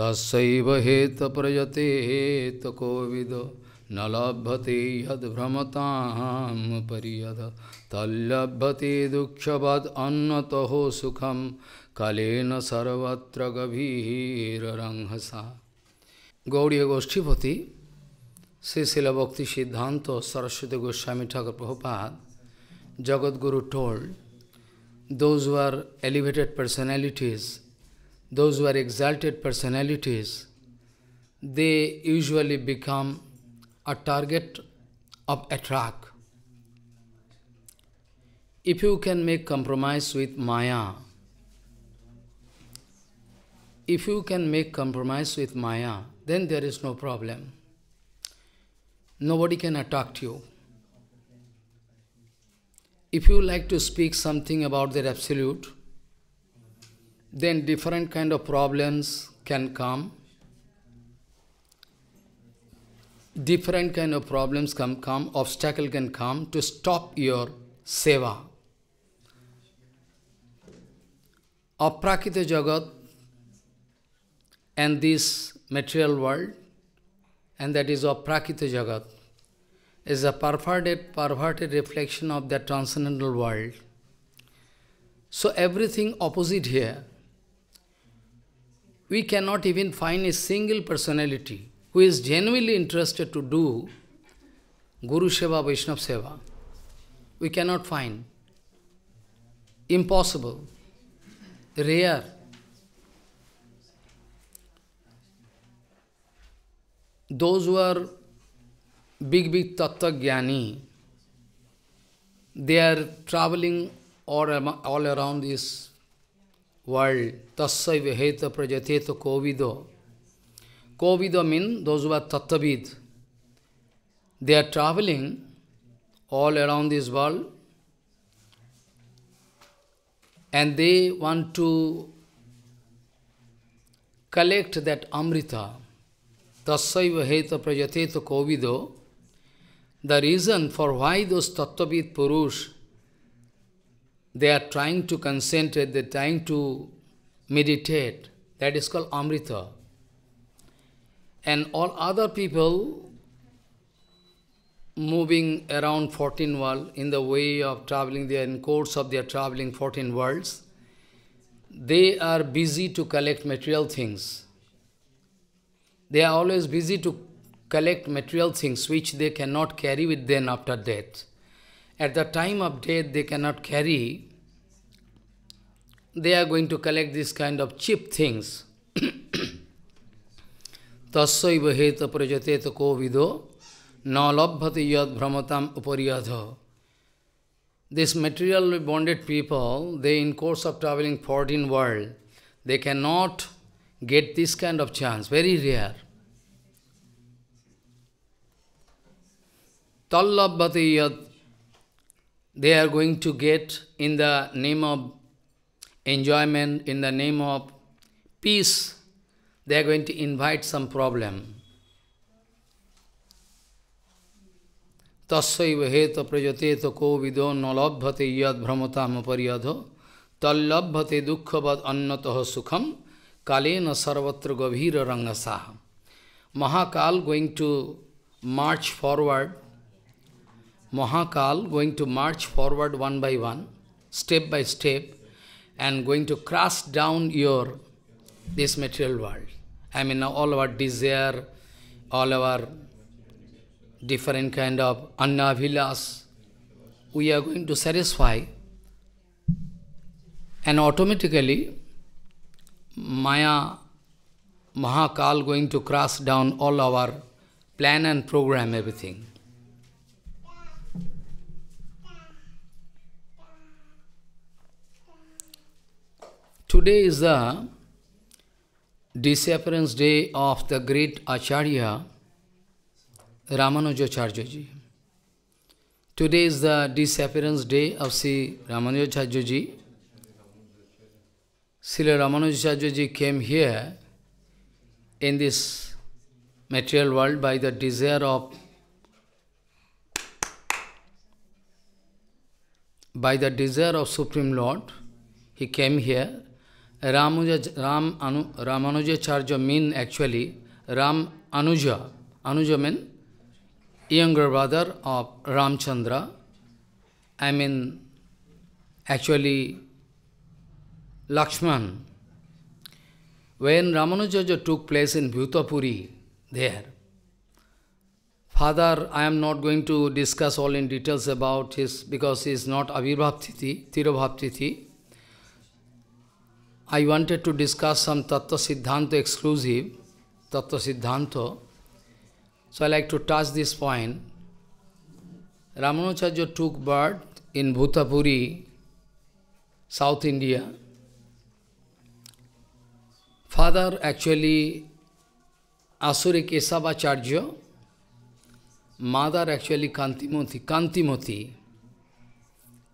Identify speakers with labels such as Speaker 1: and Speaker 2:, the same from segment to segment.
Speaker 1: Tasaiva heta prajate heta kovido nalabhati yad brahmatam pariyada talabhati dukshabad annataho sukham kalena sarvatra gavir ranghasa. Gaudiya Goshtipati, Sisila Bhakti Siddhanta Saraswati Goswami Thakur Jagat Guru told, those who are elevated personalities those who are exalted personalities, they usually become a target of attack. If you can make compromise with Maya, if you can make compromise with Maya, then there is no problem. Nobody can attack you. If you like to speak something about the absolute, then different kind of problems can come. Different kind of problems can come, obstacle can come to stop your seva. Aprakita Jagat and this material world, and that is Aprakita Jagat, is a perverted, perverted reflection of the transcendental world. So everything opposite here, we cannot even find a single personality who is genuinely interested to do Guru Seva, Vaishnava Seva. We cannot find. Impossible. Rare. Those who are big, big tattva they are traveling all, all around this world, tasya viheta prajateta kovido. Kovido means those who are tattavid. They are traveling all around this world and they want to collect that amrita. Tasya viheta prajateta kovido. The reason for why those tattavid purush they are trying to concentrate, they are trying to meditate. That is called Amrita. And all other people moving around 14 world in the way of traveling, they are in course of their traveling 14 worlds. They are busy to collect material things. They are always busy to collect material things which they cannot carry with them after death. At the time of death, they cannot carry. They are going to collect this kind of cheap things. तस्व हेत प्रजते kovido, को विदो न लभ्यते This materially bonded people, they in course of traveling 14 world, they cannot get this kind of chance, very rare. Tallabhati yad they are going to get in the name of enjoyment, in the name of peace, they are going to invite some problem. तस्व हेत प्रजतेत को विदो न लभ्यते यद भ्रमताम परियधो तल्लभ्यते दुखवद अन्नतः सुखम काले न सर्वत्र गभीर रंगसाह Mahakal going to Mahakal going to march forward one by one, step by step, and going to crush down your this material world. I mean all our desire, all our different kind of annavilas, we are going to satisfy. And automatically, Maya, Mahakal going to crush down all our plan and program, everything. Today is the disappearance day of the great Acharya Ramanujacharya ji. Today is the disappearance day of Sri Ramanujacharya ji. Sri Ramanujacharya ji came here in this material world by the desire of by the desire of Supreme Lord, he came here Ramuja, Ram Anu, Ramanujacharya mean actually Ram Anuja. Anuja mean younger brother of Ramchandra. I mean actually Lakshman. When Ramanujaja took place in Bhutapuri, there, Father, I am not going to discuss all in details about his, because he is not Avirbhavtiti, Tirobhavtiti. I wanted to discuss some Tattva Siddhanta exclusive, Tattva Siddhanta. So I like to touch this point. Ramanujacharya took birth in Bhutapuri, South India. Father actually Asuri Kesavacharya, mother actually Kantimoti, Kantimoti,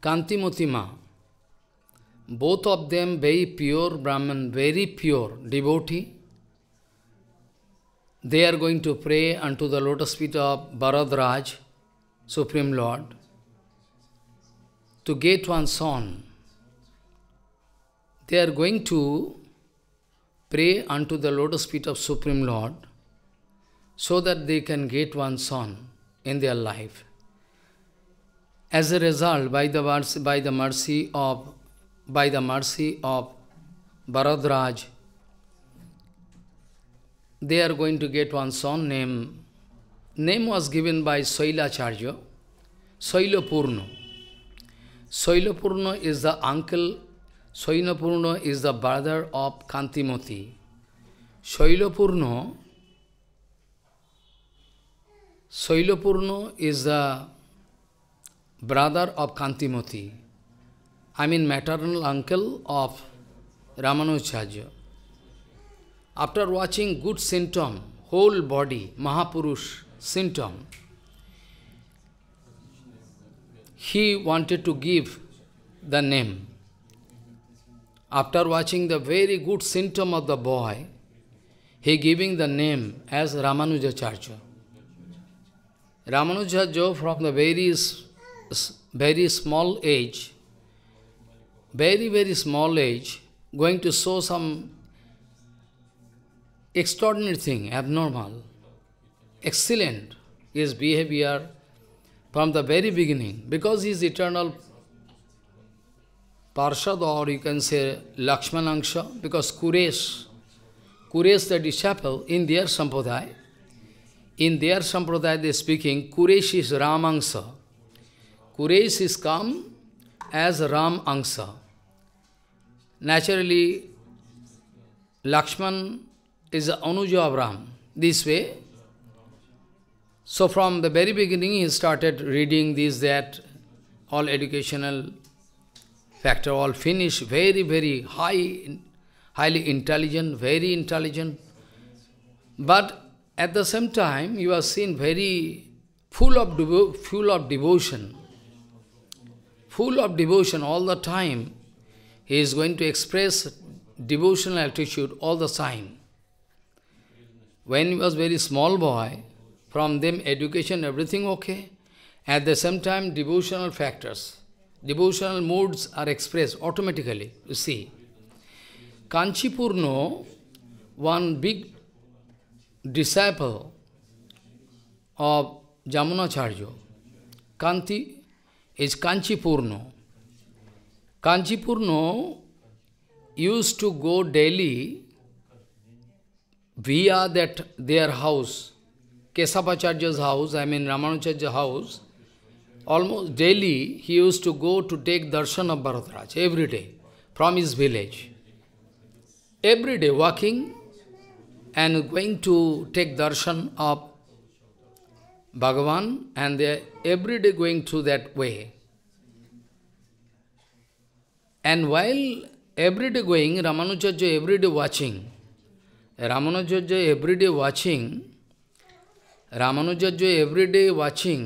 Speaker 1: Kantimoti Ma. both of them very pure Brahman, very pure devotee. They are going to pray unto the lotus feet of Bharadraj, Supreme Lord, to get one son. They are going to pray unto the lotus feet of Supreme Lord so that they can get one son in their life. As a result, by the, by the mercy of by the mercy of Bharadraj, they are going to get one son name. Name was given by Soilacharya, Soilapurno. Soilapurno is the uncle, Soilapurno is the brother of Kantimoti. Soilapurno, Soilapurno is the brother of Kantimoti. I mean maternal uncle of Ramanujacharya. After watching good symptom, whole body, Mahapurush symptom, he wanted to give the name. After watching the very good symptom of the boy, he giving the name as Ramanujacharya. Ramanujacharya from the very, very small age, very, very small age, going to show some extraordinary thing, abnormal, excellent, his behavior from the very beginning, because he is eternal Parshad or you can say Lakshmanangsha because Kuresh, Kuresh the disciple, in their sampradaya, in their sampradaya they are speaking, Kuresh is Ramansha. Kuresh is come as Ram Naturally, Lakshman is the Anuja of Ram. This way. So from the very beginning, he started reading this, that, all educational factor, all finish very, very high, highly intelligent, very intelligent. But at the same time, you are seen very full of, full of devotion, full of devotion all the time. He is going to express devotional attitude all the time. When he was very small boy, from them education, everything okay. At the same time, devotional factors, devotional moods are expressed automatically, you see. Kanchipurno, one big disciple of Jamunacharya, Kanti is Kanchipurno. Kanchipurno used to go daily via that their house, Kesavacharya's house, I mean Ramanujacharya's house, almost daily he used to go to take darshan of Bharataraj every day from his village. Every day walking and going to take darshan of Bhagavan and they are every day going through that way. And while every day going, Ramanujarya every day watching, Ramanujarya every day watching, Ramanujarya every day watching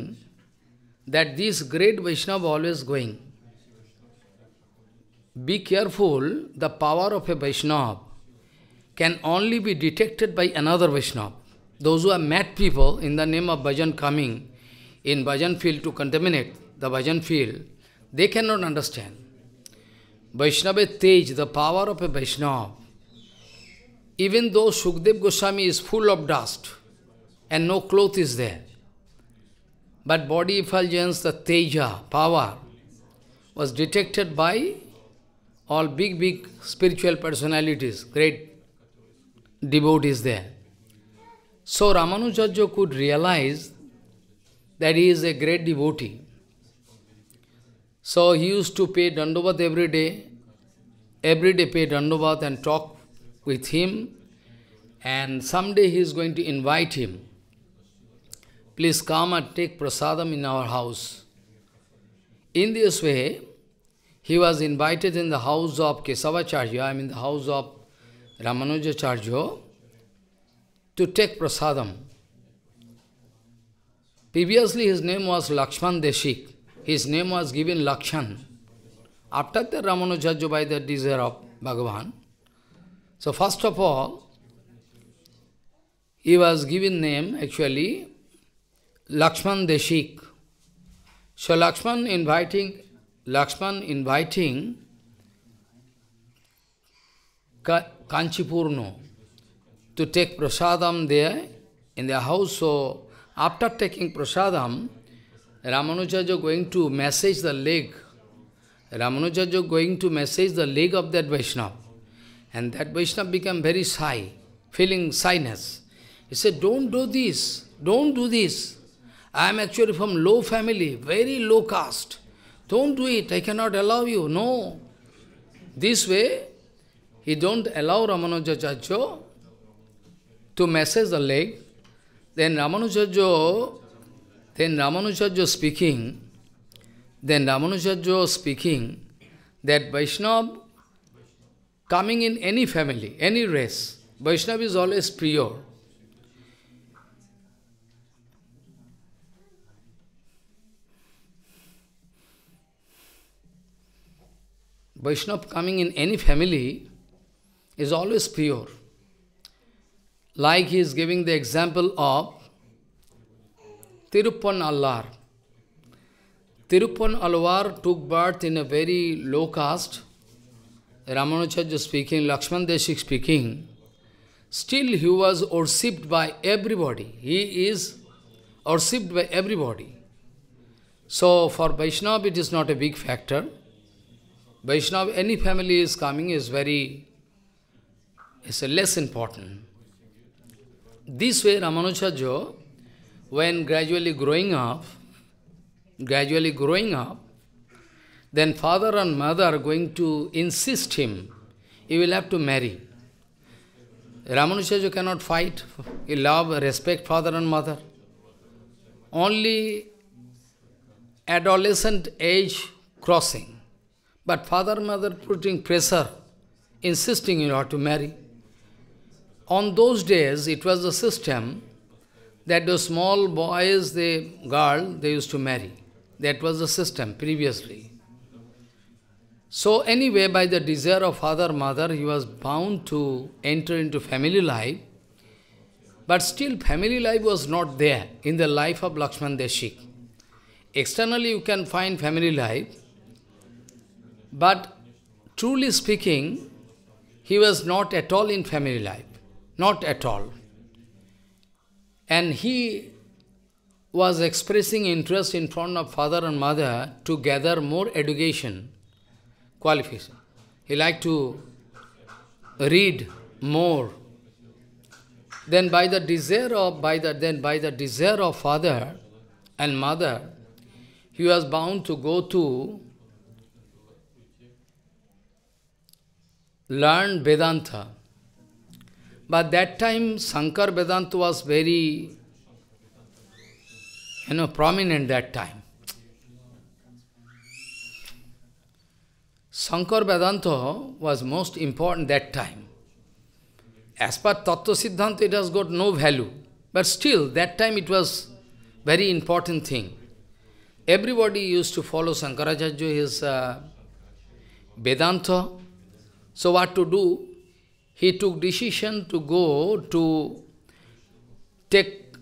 Speaker 1: that this great Vaishnava always going. Be careful, the power of a Vaishnava can only be detected by another Vaishnava. Those who are mad people in the name of bhajan coming in bhajan field to contaminate the bhajan field, they cannot understand. Vaishnava Tej, the power of a Vaishnava, even though Sukdev Goswami is full of dust and no cloth is there, but body effulgence, the Teja, power, was detected by all big, big spiritual personalities, great devotees there. So Ramanujaja could realize that he is a great devotee. So he used to pay Dandavat every day, every day pay Dandavat and talk with him. And someday he is going to invite him. Please come and take prasadam in our house. In this way, he was invited in the house of Kesavacharya, I mean the house of Ramanujacharya, to take prasadam. Previously his name was Lakshman Deshik. His name was given Lakshan. After that, Ramanujacharya, by the desire of Bhagavan. So first of all, he was given name, actually, Lakshman Deshik. So Lakshman inviting, Lakshman inviting Ka Kanchipurno to take prasadam there in their house. So after taking prasadam, Ramanujaja going to massage the leg. Ramanujaja going to massage the leg of that Vaishnava. And that Vaishnava became very shy, feeling shyness. He said, don't do this, don't do this. I am actually from low family, very low caste. Don't do it, I cannot allow you. No. This way, he don't allow Ramanujacharya to massage the leg. Then Ramanujacharya then Ramanujarya speaking, then Ramanujarya speaking that Vaishnava coming in any family, any race, Vaishnava is always pure. Vaishnava coming in any family is always pure. Like he is giving the example of Tiruppan Alwar. Tiruppan Alwar took birth in a very low caste. Ramanujacharya speaking, Lakshman Deshik speaking. Still he was worshipped by everybody. He is worshipped by everybody. So for Vaishnava it is not a big factor. Vaishnava, any family is coming is very, is less important. This way Ramanujacharya when gradually growing up, gradually growing up, then father and mother are going to insist him, he will have to marry. you cannot fight, he love, respect father and mother. Only adolescent age crossing. But father and mother putting pressure, insisting you have to marry. On those days, it was the system, that the small boys, the girl, they used to marry. That was the system previously. So anyway, by the desire of father, mother, he was bound to enter into family life. But still, family life was not there in the life of Lakshman Deshik. Externally, you can find family life. But truly speaking, he was not at all in family life. Not at all. And he was expressing interest in front of father and mother to gather more education qualification. He liked to read more. Then by the desire of by the then by the desire of father and mother, he was bound to go to learn Vedanta. But that time Shankar Vedanta was very, you know, prominent that time. Shankar Vedanta was most important that time. As per Tattva Siddhanta, it has got no value. But still, that time it was very important thing. Everybody used to follow Shankaracharya, his uh, Vedanta. So what to do? he took decision to go to take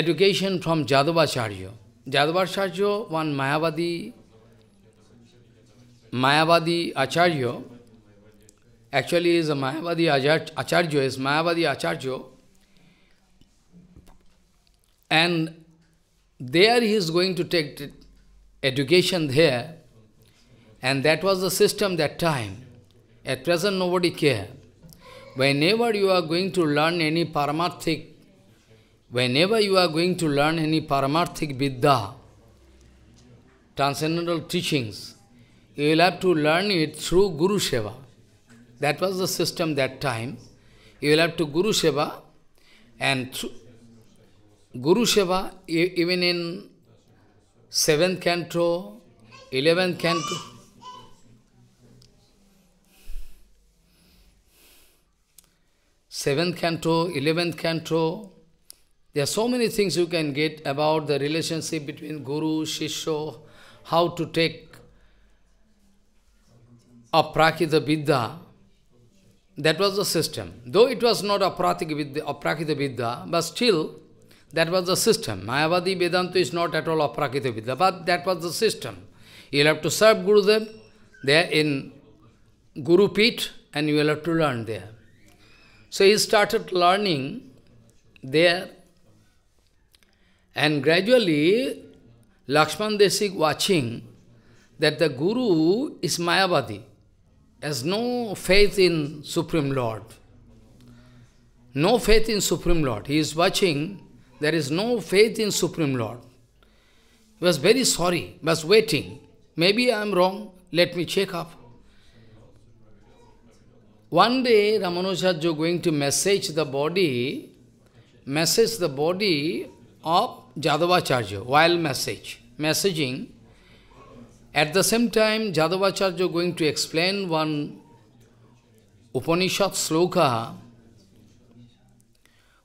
Speaker 1: education from Jadavacharya. Jadavacharya, one Mayavadi, Mayavadi Acharya, actually is a Mayavadi Acharya, is Mayavadi Acharya, and there he is going to take education there, and that was the system that time. At present, nobody care. Whenever you are going to learn any paramarthic, whenever you are going to learn any paramarthic vidya, transcendental teachings, you will have to learn it through Guru Seva. That was the system that time. You will have to Guru Seva and through Guru Seva, even in 7th canto, 11th canto, seventh canto, eleventh canto. There are so many things you can get about the relationship between Guru, shisho, how to take a Aprakita Vidya. That was the system. Though it was not a Vidya, Vidya, but still that was the system. Mayavadi Vedanta is not at all a Aprakita Vidya, but that was the system. You'll have to serve Gurudev there in Guru Pit and you will have to learn there. So he started learning there. And gradually, Lakshman Desik watching that the Guru is Mayavadi, has no faith in Supreme Lord. No faith in Supreme Lord. He is watching, there is no faith in Supreme Lord. He was very sorry, was waiting. Maybe I am wrong, let me check up. One day, is going to message the body, message the body of Jadavacharya, while message, messaging. At the same time, Jadavacharya going to explain one Upanishad sloka,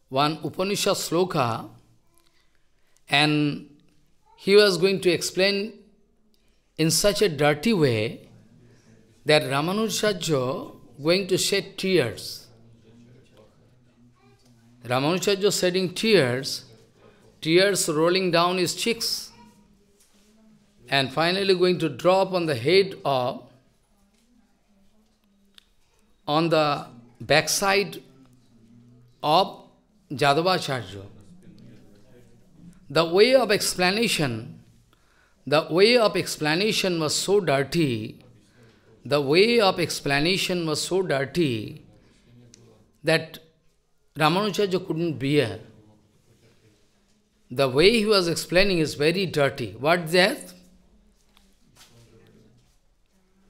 Speaker 1: one Upanishad sloka, and he was going to explain in such a dirty way that Ramanujaja going to shed tears. Ramanujarya shedding tears, tears rolling down his cheeks, and finally going to drop on the head of, on the backside of Jadavacharya. The way of explanation, the way of explanation was so dirty the way of explanation was so dirty that Ramanuja couldn't bear. The way he was explaining is very dirty. What that?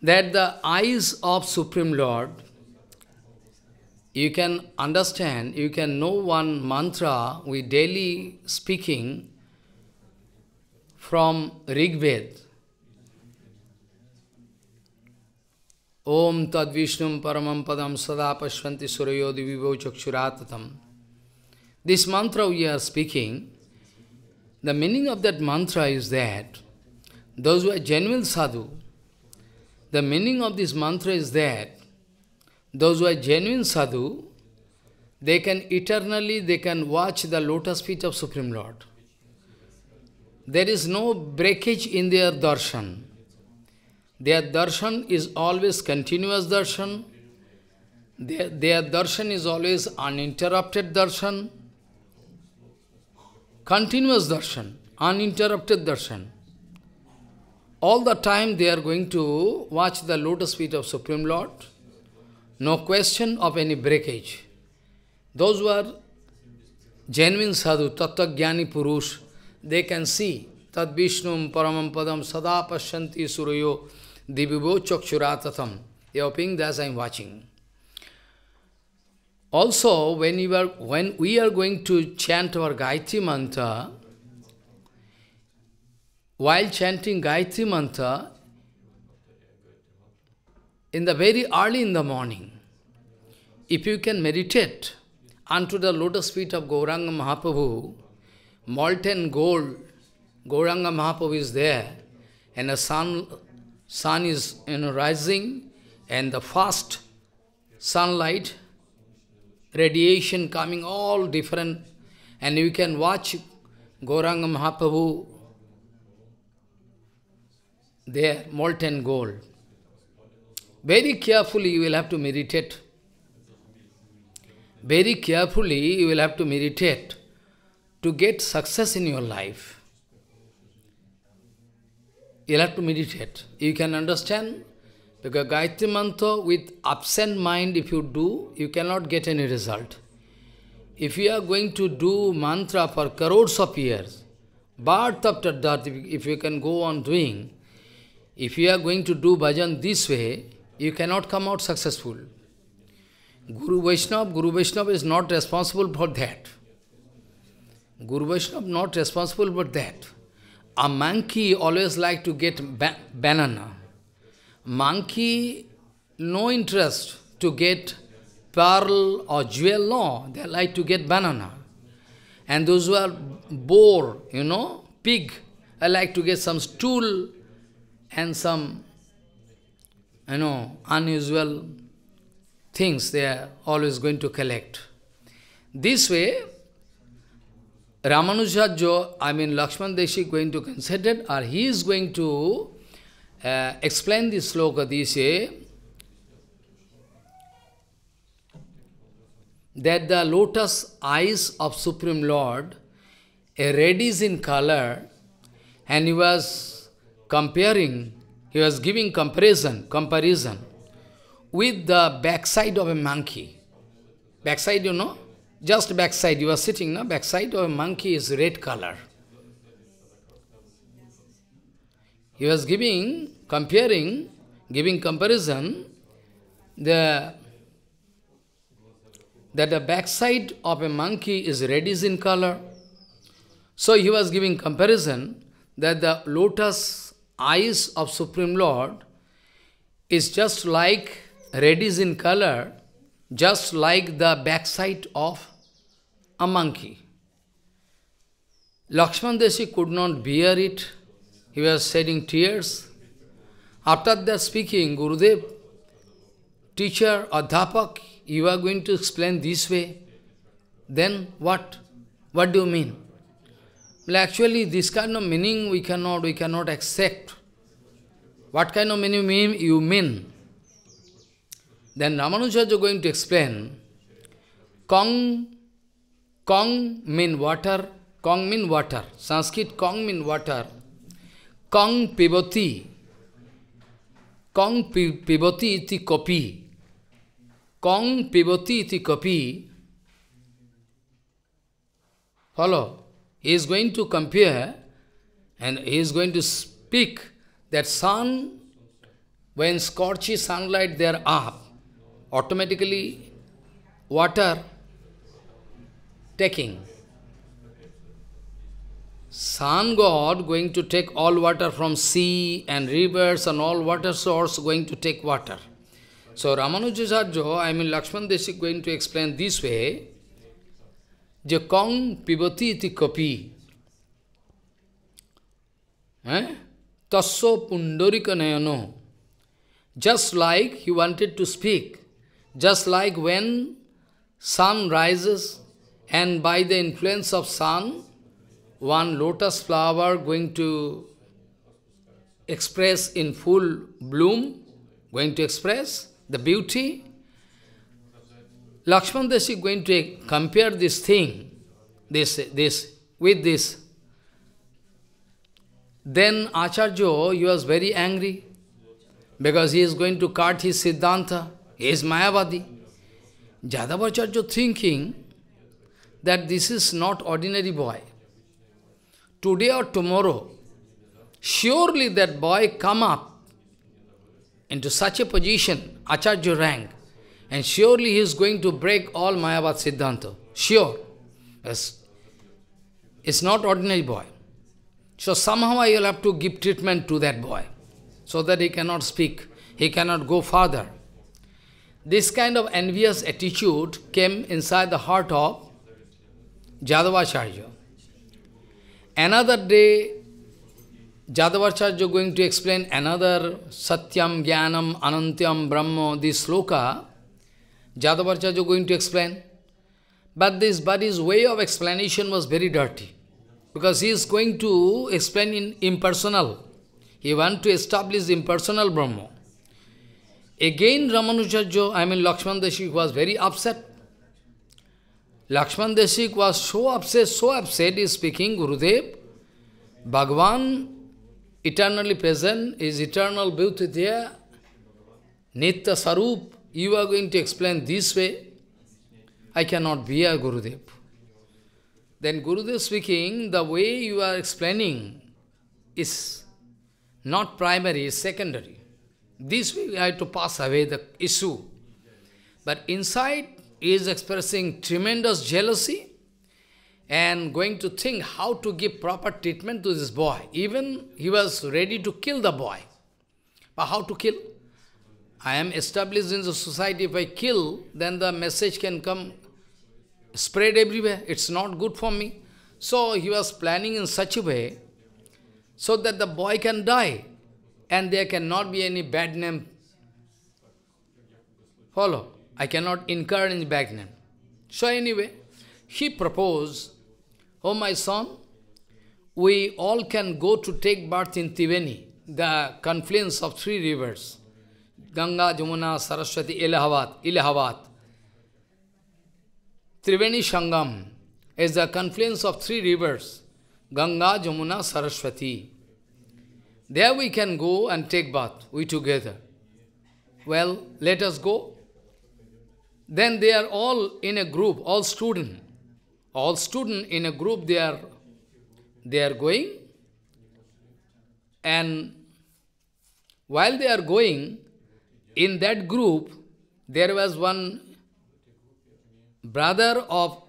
Speaker 1: That the eyes of Supreme Lord, you can understand, you can know one mantra we daily speaking from Rigveda. Om Tad Vishnum Paramam Padam Sadapashvanti Pashvanti Vivo Chakshuratatam. This mantra we are speaking, the meaning of that mantra is that those who are genuine sadhu, the meaning of this mantra is that those who are genuine sadhu, they can eternally, they can watch the lotus feet of Supreme Lord. There is no breakage in their darshan. Their darshan is always continuous darshan. Their, their darshan is always uninterrupted darshan. Continuous darshan, uninterrupted darshan. All the time they are going to watch the lotus feet of Supreme Lord. No question of any breakage. Those who are genuine sadhu, tattva purush, they can see tad vishnum paramam padam sadapashanti pashyanti surayo Divibo Chakshuratatham, Yoping Das I am watching. Also, when we are, when we are going to chant our Gayatri Mantra, while chanting Gayatri Mantra, in the very early in the morning, if you can meditate unto the lotus feet of Gauranga Mahaprabhu, molten gold, Gauranga Mahaprabhu is there, and a sun, sun is you know, rising and the first sunlight radiation coming all different and you can watch Gauranga Mahaprabhu there molten gold very carefully you will have to meditate very carefully you will have to meditate to get success in your life You'll have to meditate. You can understand? Because Gayatri Mantra with absent mind, if you do, you cannot get any result. If you are going to do mantra for crores of years, birth after death, if you can go on doing, if you are going to do bhajan this way, you cannot come out successful. Guru Vaishnava, Guru Vaishnava is not responsible for that. Guru Vaishnava not responsible for that a monkey always like to get ba banana. Monkey, no interest to get pearl or jewel, no. They like to get banana. And those who are boar, you know, pig, I like to get some stool and some, you know, unusual things they are always going to collect. This way, Ramanujajo, I mean Lakshman Deshi going to consider or he is going to uh, explain this sloka this way, that the lotus eyes of Supreme Lord reddish in color and he was comparing, he was giving comparison, comparison with the backside of a monkey. Backside, you know? just backside, you are sitting, no? Backside of oh, a monkey is red color. He was giving, comparing, giving comparison, the that the backside of a monkey is reddish in color. So he was giving comparison that the lotus eyes of Supreme Lord is just like reddish in color just like the backside of a monkey. Lakshman Desi could not bear it. He was shedding tears. After that speaking, Gurudev, teacher, Adhapak, you are going to explain this way. Then what? What do you mean? Well, actually, this kind of meaning we cannot, we cannot accept. What kind of meaning you mean? Then Ramanujaja going to explain, Kong, Kong mean water, Kong mean water, Sanskrit Kong mean water, Kong pivoti, Kong pivoti iti kopi, Kong pivoti iti kopi, follow, he is going to compare and he is going to speak that sun, when scorchy sunlight there are up, automatically water taking. Sun God going to take all water from sea and rivers and all water source going to take water. So Ramanujajarjo, I mean Lakshman Deshik going to explain this way, যে kong পিবতি ইতি কপি হ্যাঁ তস্য Pundarik just like he wanted to speak. Just like when sun rises and by the influence of sun, one lotus flower going to express in full bloom, going to express the beauty. Lakshman is going to compare this thing, this, this, with this. Then Acharya, he was very angry because he is going to cut his Siddhanta. He is Mayavadi. Jadavacharya thinking that this is not ordinary boy. Today or tomorrow, surely that boy come up into such a position, Acharya rank, and surely he is going to break all Mayavad Siddhanta. Sure. Yes. It's not ordinary boy. So somehow I will have to give treatment to that boy, so that he cannot speak, he cannot go further. This kind of envious attitude came inside the heart of Jadavacharya. Another day, Jadavacharya going to explain another Satyam, Jnanam, Anantyam, Brahma, this sloka. Jadavacharya going to explain. But this body's way of explanation was very dirty. Because he is going to explain in impersonal. He wants to establish impersonal Brahma. Again Ramanujarjo, I mean Lakshman Deshik was very upset. Lakshman Deshik was so upset, so upset is speaking, Gurudev, Bhagwan eternally present, is eternal beauty there, Nitya Sarup, you are going to explain this way. I cannot be a Gurudev. Then Gurudev speaking, the way you are explaining is not primary, is secondary. This way we have to pass away the issue. But inside he is expressing tremendous jealousy and going to think how to give proper treatment to this boy. Even he was ready to kill the boy. But how to kill? I am established in the society, if I kill, then the message can come spread everywhere. It's not good for me. So he was planning in such a way so that the boy can die and there cannot be any bad name. Follow? I cannot incur any bad name. So anyway, he proposed, Oh my son, we all can go to take birth in Tiveni, the confluence of three rivers, Ganga, Jamuna, Saraswati, Ilahavat, Ilahavat. Triveni Shangam is the confluence of three rivers, Ganga, Jamuna, Saraswati. There we can go and take bath, we together. Well, let us go. Then they are all in a group, all student. All student in a group, they are, they are going. And while they are going, in that group, there was one brother of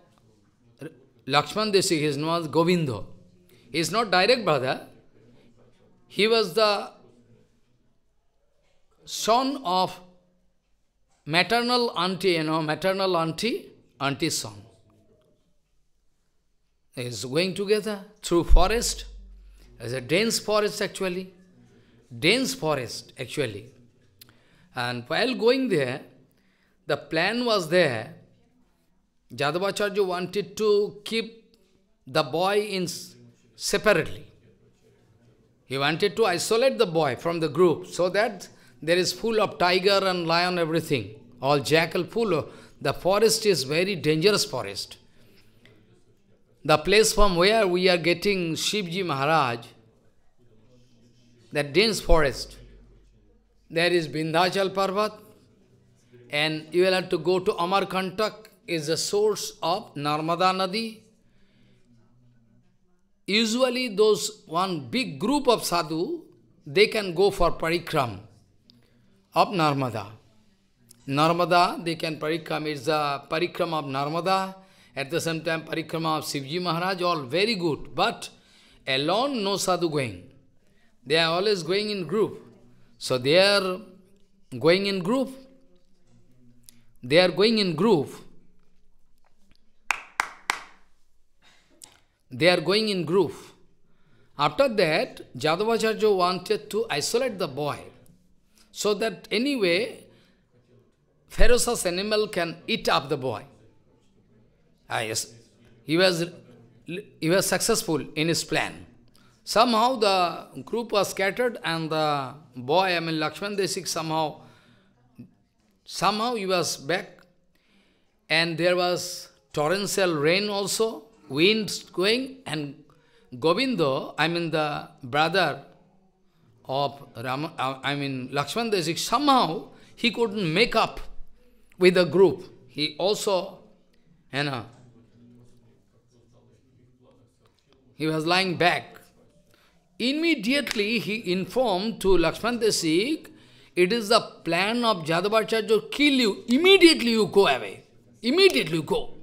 Speaker 1: Lakshman Desi, his name was Govindo. He is not direct brother, he was the son of maternal auntie, you know, maternal auntie, auntie's son. Is going together through forest. There's a dense forest actually. Dense forest actually. And while going there, the plan was there. Jadavacharya wanted to keep the boy in separately. He wanted to isolate the boy from the group so that there is full of tiger and lion, everything. All jackal full. the forest is very dangerous forest. The place from where we are getting Shivji Maharaj, that dense forest, there is Bindachal Parvat, and you will have to go to Amarkantak, is the source of Narmada Nadi, Usually those one big group of sadhu, they can go for parikram of Narmada. Narmada, they can parikram, it's the parikram of Narmada, at the same time parikram of Sivji Maharaj, all very good, but alone no sadhu going. They are always going in group. So they are going in group. They are going in group. They are going in groove. After that, Jadavacharya wanted to isolate the boy so that anyway, ferocious animal can eat up the boy. Ah, yes. He was, he was successful in his plan. Somehow the group was scattered and the boy, I mean Lakshman Desik somehow, somehow he was back and there was torrential rain also winds going and Govindo, I mean the brother of Rama, uh, I mean Lakshman Desik, somehow he couldn't make up with the group. He also, you know, he was lying back. Immediately he informed to Lakshman Desik, it is the plan of Jadavacharya to kill you. Immediately you go away. Immediately you go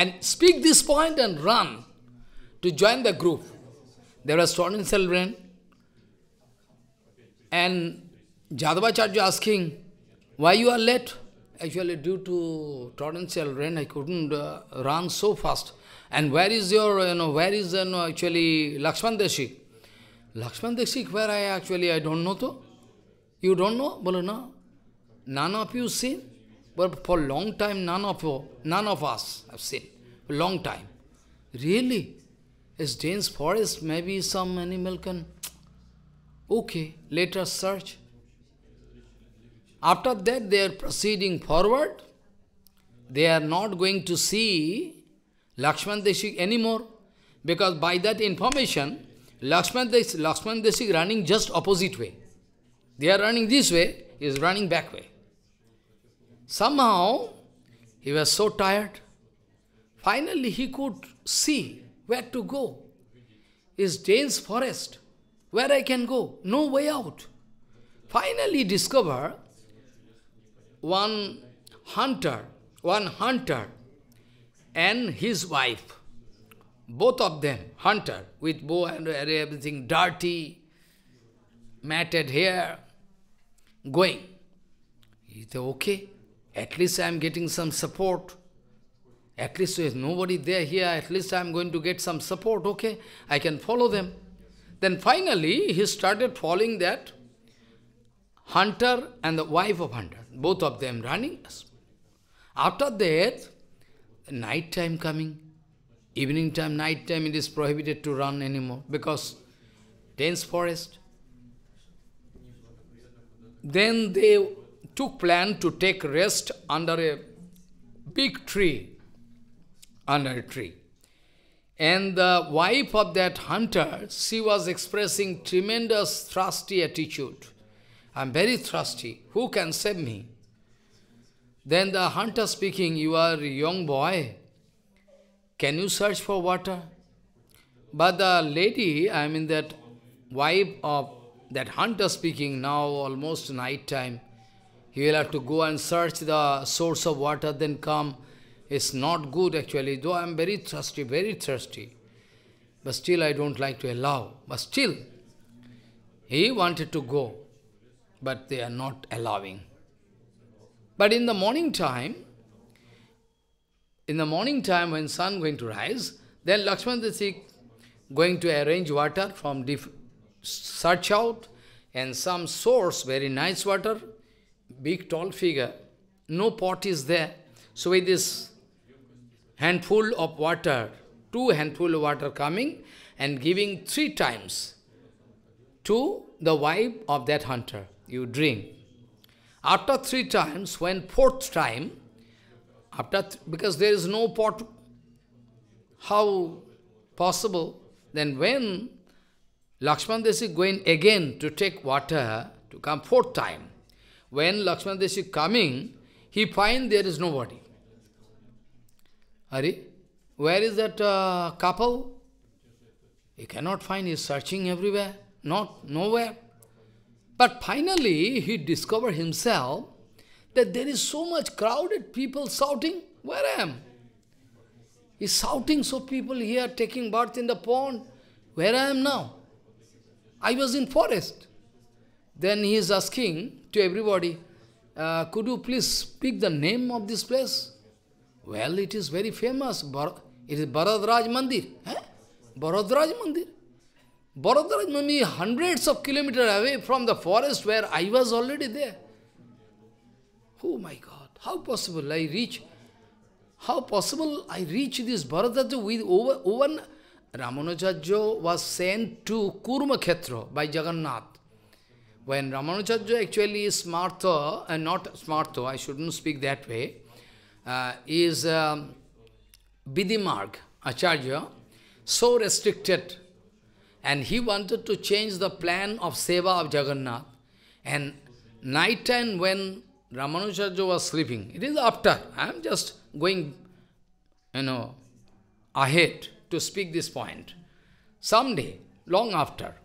Speaker 1: and speak this point and run to join the group. There are student children and Jadavacharya asking, why you are late? Actually, due to torrential rain, I couldn't uh, run so fast. And where is your, you know, where is, you know, actually Lakshman Deshik? Lakshman Deshik, where I actually, I don't know to. You don't know? Bolo, no. None of you seen? But for long time, none of you, none of us have seen. Long time. Really? It's dense forest, maybe some animal can... Okay, let us search. After that, they are proceeding forward. They are not going to see Lakshman Deshik anymore. Because by that information, Lakshman Deshik, Lakshman Deshik running just opposite way. They are running this way, is running back way. Somehow, he was so tired. Finally, he could see where to go. It's dense forest. Where I can go? No way out. Finally, discover one hunter, one hunter and his wife. Both of them, hunter, with bow and arrow, everything dirty, matted hair, going. He said, okay. At least I am getting some support. At least there is nobody there here, at least I am going to get some support, okay? I can follow them. Then finally, he started following that hunter and the wife of hunter, both of them running. After that, night time coming, evening time, night time, it is prohibited to run anymore because dense forest. Then they to plan to take rest under a big tree, under a tree. And the wife of that hunter, she was expressing tremendous thirsty attitude. I'm very thirsty. Who can save me? Then the hunter speaking, you are a young boy. Can you search for water? But the lady, I mean that wife of that hunter speaking now almost night time, he will have to go and search the source of water, then come. It's not good actually, though I am very thirsty, very thirsty. But still I don't like to allow. But still, he wanted to go, but they are not allowing. But in the morning time, in the morning time when sun going to rise, then Lakshman Desi going to arrange water from search out and some source, very nice water, big tall figure. No pot is there. So with this handful of water, two handful of water coming and giving three times to the wife of that hunter. You drink. After three times, when fourth time, after th because there is no pot, how possible? Then when Lakshman Desi going again to take water to come fourth time, when Lakshman is coming, he finds there is nobody. Hari, where is that uh, couple? He cannot find, he's searching everywhere, not nowhere. But finally, he discovered himself that there is so much crowded people shouting, where I am? He's shouting, so people here taking bath in the pond, where I am now? I was in forest. Then he is asking, to everybody, uh, could you please speak the name of this place? Well, it is very famous. It is Bharadraj Mandir. Eh? Bharadraj Mandir. Bharadraj Mandir hundreds of kilometers away from the forest where I was already there. Oh my God, how possible I reach, how possible I reach this Bharadraj with over, over was sent to Kurma Khetra by Jagannath. When Ramanujaja actually is smartha, and uh, not smartha, I shouldn't speak that way, uh, is um, Bidimarg, Acharya, so restricted. And he wanted to change the plan of seva of Jagannath. And night time when Ramanujaja was sleeping, it is after, I am just going, you know, ahead to speak this point. Someday, long after,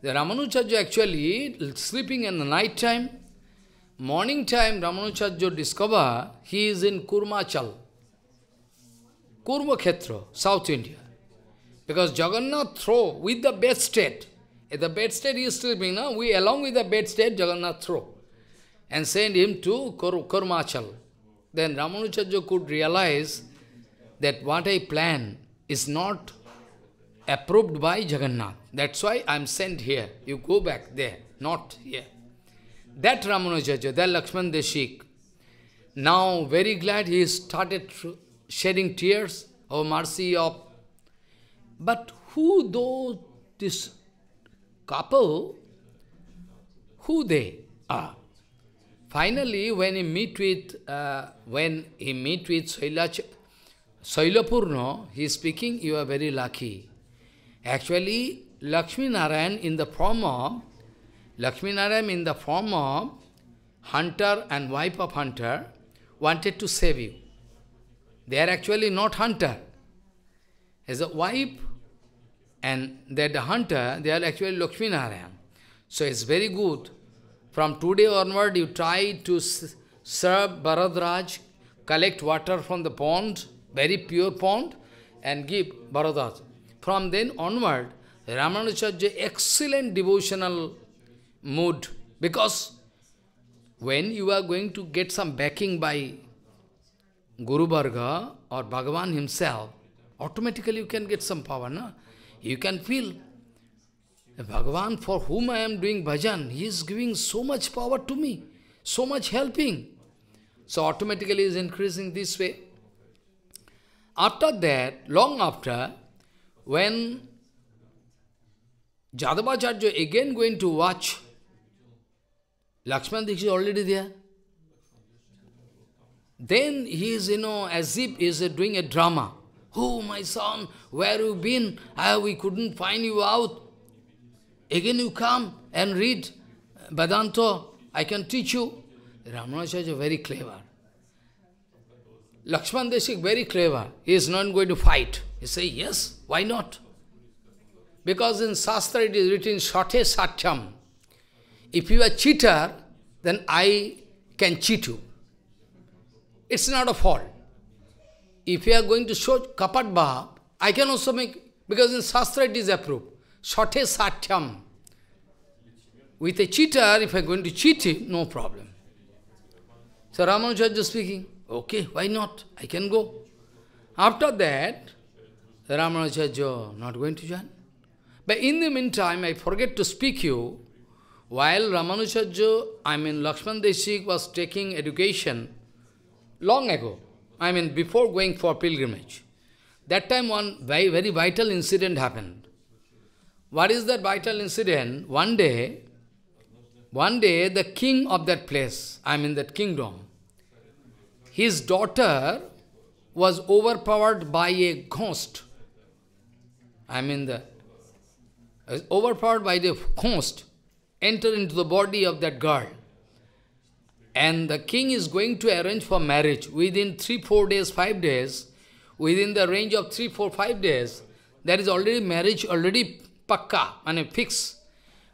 Speaker 1: the Ramanujarya actually sleeping in the night time. Morning time, Ramanujarya discover he is in Kurmachal, Kurma South India. Because Jagannath throw with the bedstead. If the bedstead is sleeping, no? we along with the bedstead, Jagannath throw. And send him to Kur Kurmachal. Then Ramanujarya could realize that what I plan is not approved by Jagannath. That's why I am sent here. You go back there, not here. That Ramanujaja, that Lakshman Deshik, now very glad he started shedding tears of mercy of... But who though this couple, who they are? Finally, when he meet with, uh, when he meet with Sailapurno, he is speaking, you are very lucky. Actually, Lakshmi Narayan in the form of Lakshmi Narayan in the form of hunter and wife of hunter wanted to save you. They are actually not hunter. As a wife and that the hunter, they are actually Lakshmi Narayan. So it's very good. From today onward, you try to serve Bharadraj, collect water from the pond, very pure pond, and give Bharadraj. From then onward, Ramanujacharya excellent devotional mood because when you are going to get some backing by Guru Bhargava or Bhagavan himself, automatically you can get some power, no? You can feel Bhagavan for whom I am doing bhajan, he is giving so much power to me, so much helping. So automatically is increasing this way. After that, long after, when Jadavacharya again going to watch, Lakshman is already there. Then he is, you know, as if he is doing a drama. Oh, my son, where you been? Ah, we couldn't find you out. Again you come and read Vedanta. I can teach you. Ramanujacharya is very clever. Lakshman Deshik very clever. He is not going to fight. He say yes. Why not? Because in Shastra it is written Shate Satyam. If you are cheater, then I can cheat you. It's not a fault. If you are going to show Kapat Bhav, I can also make, because in Shastra it is approved. Shate Satyam. With a cheater, if I am going to cheat him, no problem. So Ramachandra is speaking, okay, why not? I can go. After that, the Ramanujacharya not going to join. But in the meantime, I forget to speak you, while Ramanujacharya, I mean Lakshman Deshik was taking education long ago, I mean before going for pilgrimage. That time one very, very vital incident happened. What is that vital incident? One day, one day the king of that place, I mean that kingdom, his daughter was overpowered by a ghost. I mean the overpowered by the host, enter into the body of that girl. And the king is going to arrange for marriage within three, four days, five days, within the range of three, four, five days, there is already marriage, already pakka, and fix.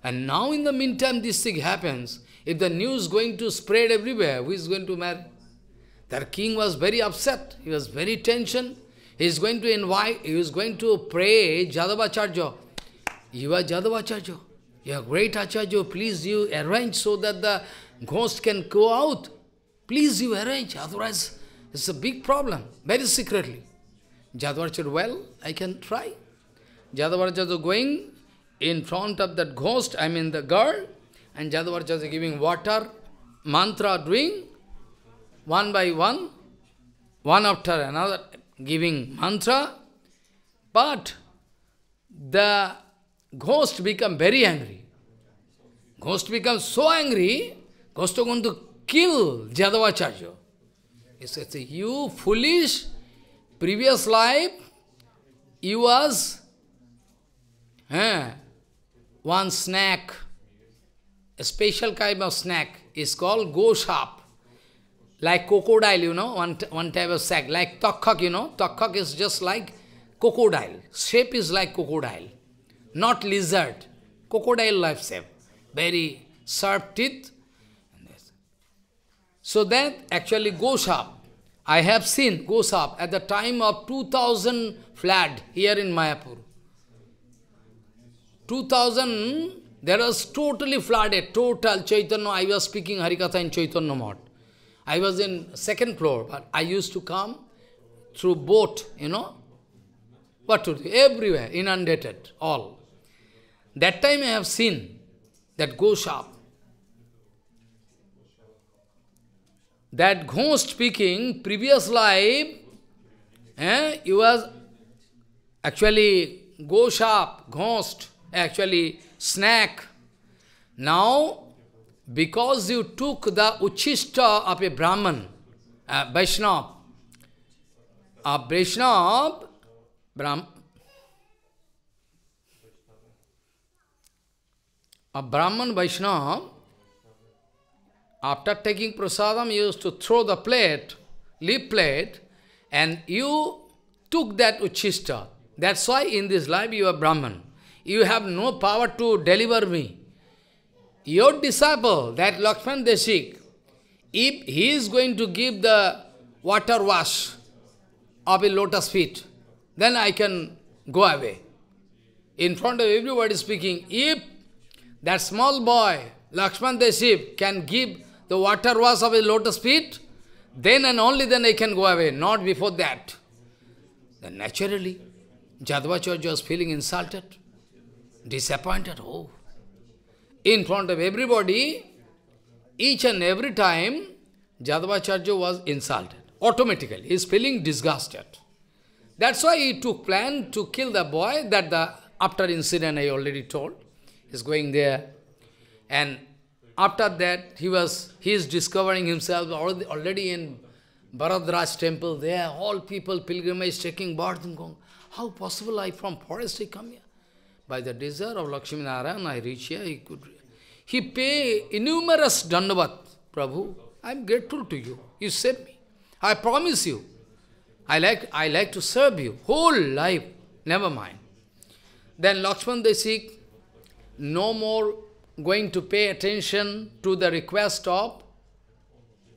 Speaker 1: And now in the meantime, this thing happens. If the news going to spread everywhere, who is going to marry? That king was very upset. He was very tension. He is going to invite, he is going to pray Jadavacharya. You are Jadavacharya. You are great Acharya. Please you arrange so that the ghost can go out. Please you arrange. Otherwise, it's a big problem. Very secretly. Jadavacharya, well, I can try. Jadavacharya going in front of that ghost, I mean the girl, and Jadavacharya giving water, mantra doing, one by one, one after another, giving mantra, but the ghost become very angry. Ghost becomes so angry, ghost is going to kill Jadavacharya. He says, you foolish, previous life, you was eh, one snack, a special kind of snack is called go sharp. like crocodile, you know, one, one type of sack, like tokkak, you know, tokkak is just like crocodile, shape is like crocodile, not lizard, crocodile life shape, very sharp teeth. So that actually goes up. I have seen gosap at the time of 2000 flood here in Mayapur. 2000, there was totally flooded, total Chaitanya, I was speaking Harikatha in Chaitanya Mahat. I was in second floor, but I used to come through boat, you know. What to do? Everywhere, inundated, all. That time I have seen that goes up. That ghost speaking, previous life, eh, he was actually go shop, ghost, actually snack. Now because you took the uchista, of a Brahman, a uh, Vaishnava, a Vaishnava, Brahm, a Brahman Vaishnava, after taking prasadam, you used to throw the plate, leaf plate, and you took that uchista. That's why in this life you are Brahman. You have no power to deliver me your disciple, that Lakshman Deshik, if he is going to give the water wash of a lotus feet, then I can go away. In front of everybody speaking, if that small boy, Lakshman Deshik, can give the water wash of a lotus feet, then and only then I can go away, not before that. Then naturally, Jadvacharya was feeling insulted, disappointed. Oh, in front of everybody, each and every time, Jadavacharya was insulted. Automatically, he is feeling disgusted. That's why he took plan to kill the boy that the after incident I already told. He's going there. And after that, he was he is discovering himself already in Bharadraj temple there. All people, pilgrimage taking birth and going, how possible I from forest I come here? By the desire of Lakshmi Narayan, I reach here, he could he pay innumerable dhanavat, Prabhu, I am grateful to you. You saved me. I promise you. I like, I like to serve you. Whole life. Never mind. Then Lakshman Desik, no more going to pay attention to the request of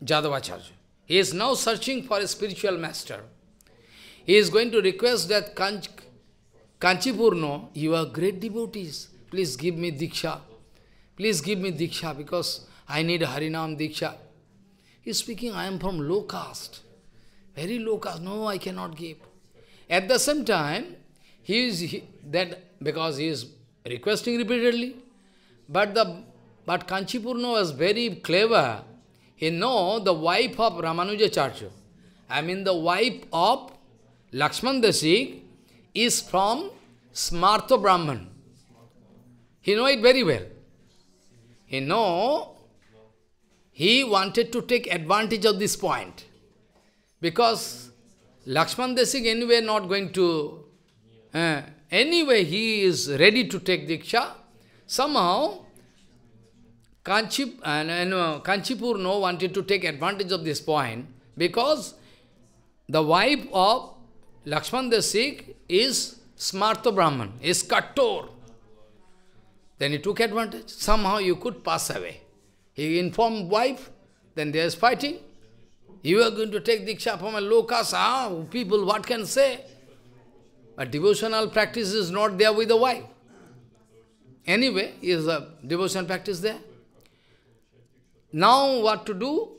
Speaker 1: Jadavacharya. He is now searching for a spiritual master. He is going to request that Kanch, Kanchipurno, you are great devotees, please give me Diksha. Please give me Diksha because I need Harinam Diksha. He is speaking, I am from low caste. Very low caste. No, I cannot give. At the same time, he is he, that because he is requesting repeatedly. But the but Kanchipurna was very clever. He know the wife of Ramanujacharya. I mean the wife of Lakshman Dasik is from Smartha Brahman. He know it very well. He know he wanted to take advantage of this point. Because Lakshman Desik anyway not going to, uh, anyway he is ready to take Diksha. Somehow, Kanchip, uh, no, Kanchipur no wanted to take advantage of this point because the wife of Lakshman Desik is Smartha Brahman, is Kattor. Then he took advantage. Somehow you could pass away. He informed wife, then there is fighting. You are going to take Diksha from a low caste. Ah, people, what can say? But devotional practice is not there with the wife. Anyway, is a devotional practice there. Now what to do?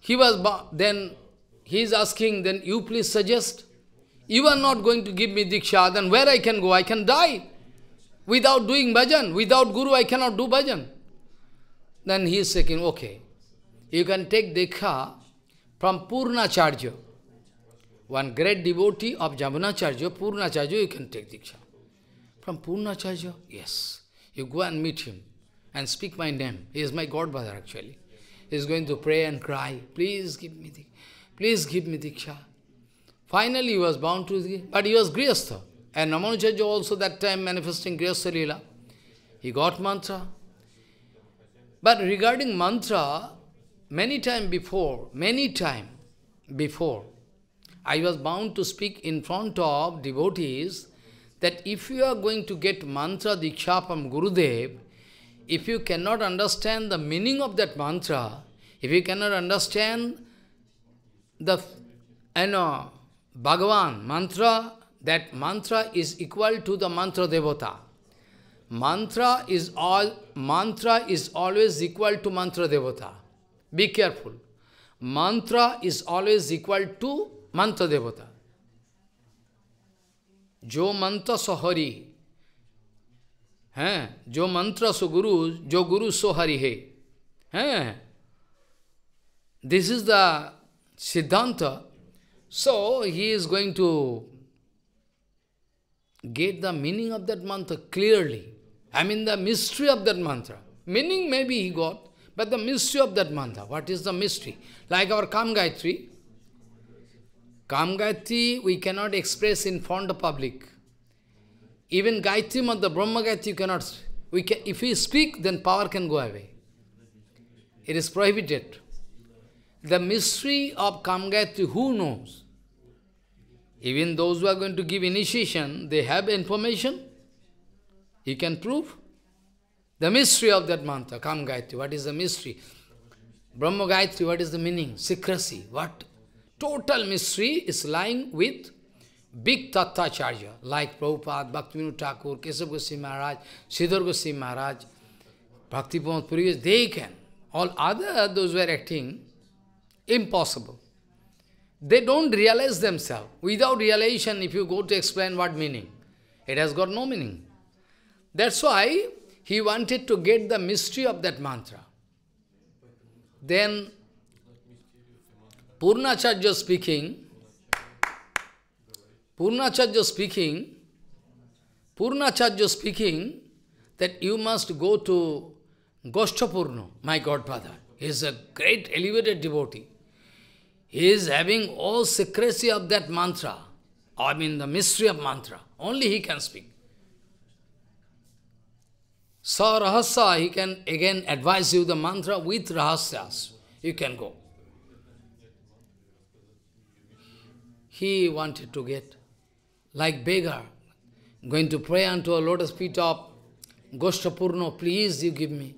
Speaker 1: He was, then he is asking, then you please suggest. You are not going to give me Diksha, then where I can go? I can die. Without doing bhajan, without guru I cannot do bhajan. Then he is saying, okay, you can take diksha from Purnacharya. One great devotee of Jamunacharya, Purnacharya, you can take Diksha. From Purnacharya? Yes. You go and meet him and speak my name. He is my godfather actually. He is going to pray and cry, please give me Diksha. Please give me Diksha. Finally he was bound to, but he was Grihastha. And Ramanujaja also that time manifesting grace. Leela. He got mantra. But regarding mantra, many time before, many time before, I was bound to speak in front of devotees that if you are going to get mantra diksha from Gurudev, if you cannot understand the meaning of that mantra, if you cannot understand the you know, Bhagavan mantra, that mantra is equal to the mantra devata. Mantra is all mantra is always equal to mantra devata. Be careful. Mantra is always equal to mantra devata. Jo mantra sohari, Hari Jo mantra so guru, jo guru sohari hai, Hari This is the Siddhanta. So he is going to get the meaning of that mantra clearly. I mean the mystery of that mantra. Meaning maybe he got, but the mystery of that mantra. What is the mystery? Like our Kam Gayatri. we cannot express in front of public. Even Gayatri or the Brahma Gayatri you cannot. We can, if we speak, then power can go away. It is prohibited. The mystery of Kam who knows? Even those who are going to give initiation, they have information. You can prove the mystery of that mantra, Kam Gayatri. What is the mystery? Brahma Gayatri, what is the meaning? Secrecy, what? Total mystery is lying with big Tattacharya, like Prabhupada, Bhaktivinoda Thakur, Kesav Goswami Maharaj, Siddhar Goswami Maharaj, Bhakti Puri, they can. All other, those were acting, impossible. They don't realize themselves. Without realization, if you go to explain what meaning, it has got no meaning. That's why he wanted to get the mystery of that mantra. Then Purnacharya speaking, Purnacharya speaking, Purnacharya speaking that you must go to Goshtapurno, my godfather. He is a great elevated devotee. He is having all secrecy of that mantra. I mean the mystery of mantra. Only he can speak. Sa rahasya, he can again advise you the mantra with rahasyas. You can go. He wanted to get like beggar, going to pray unto a lotus feet of Goshtapurno, please you give me,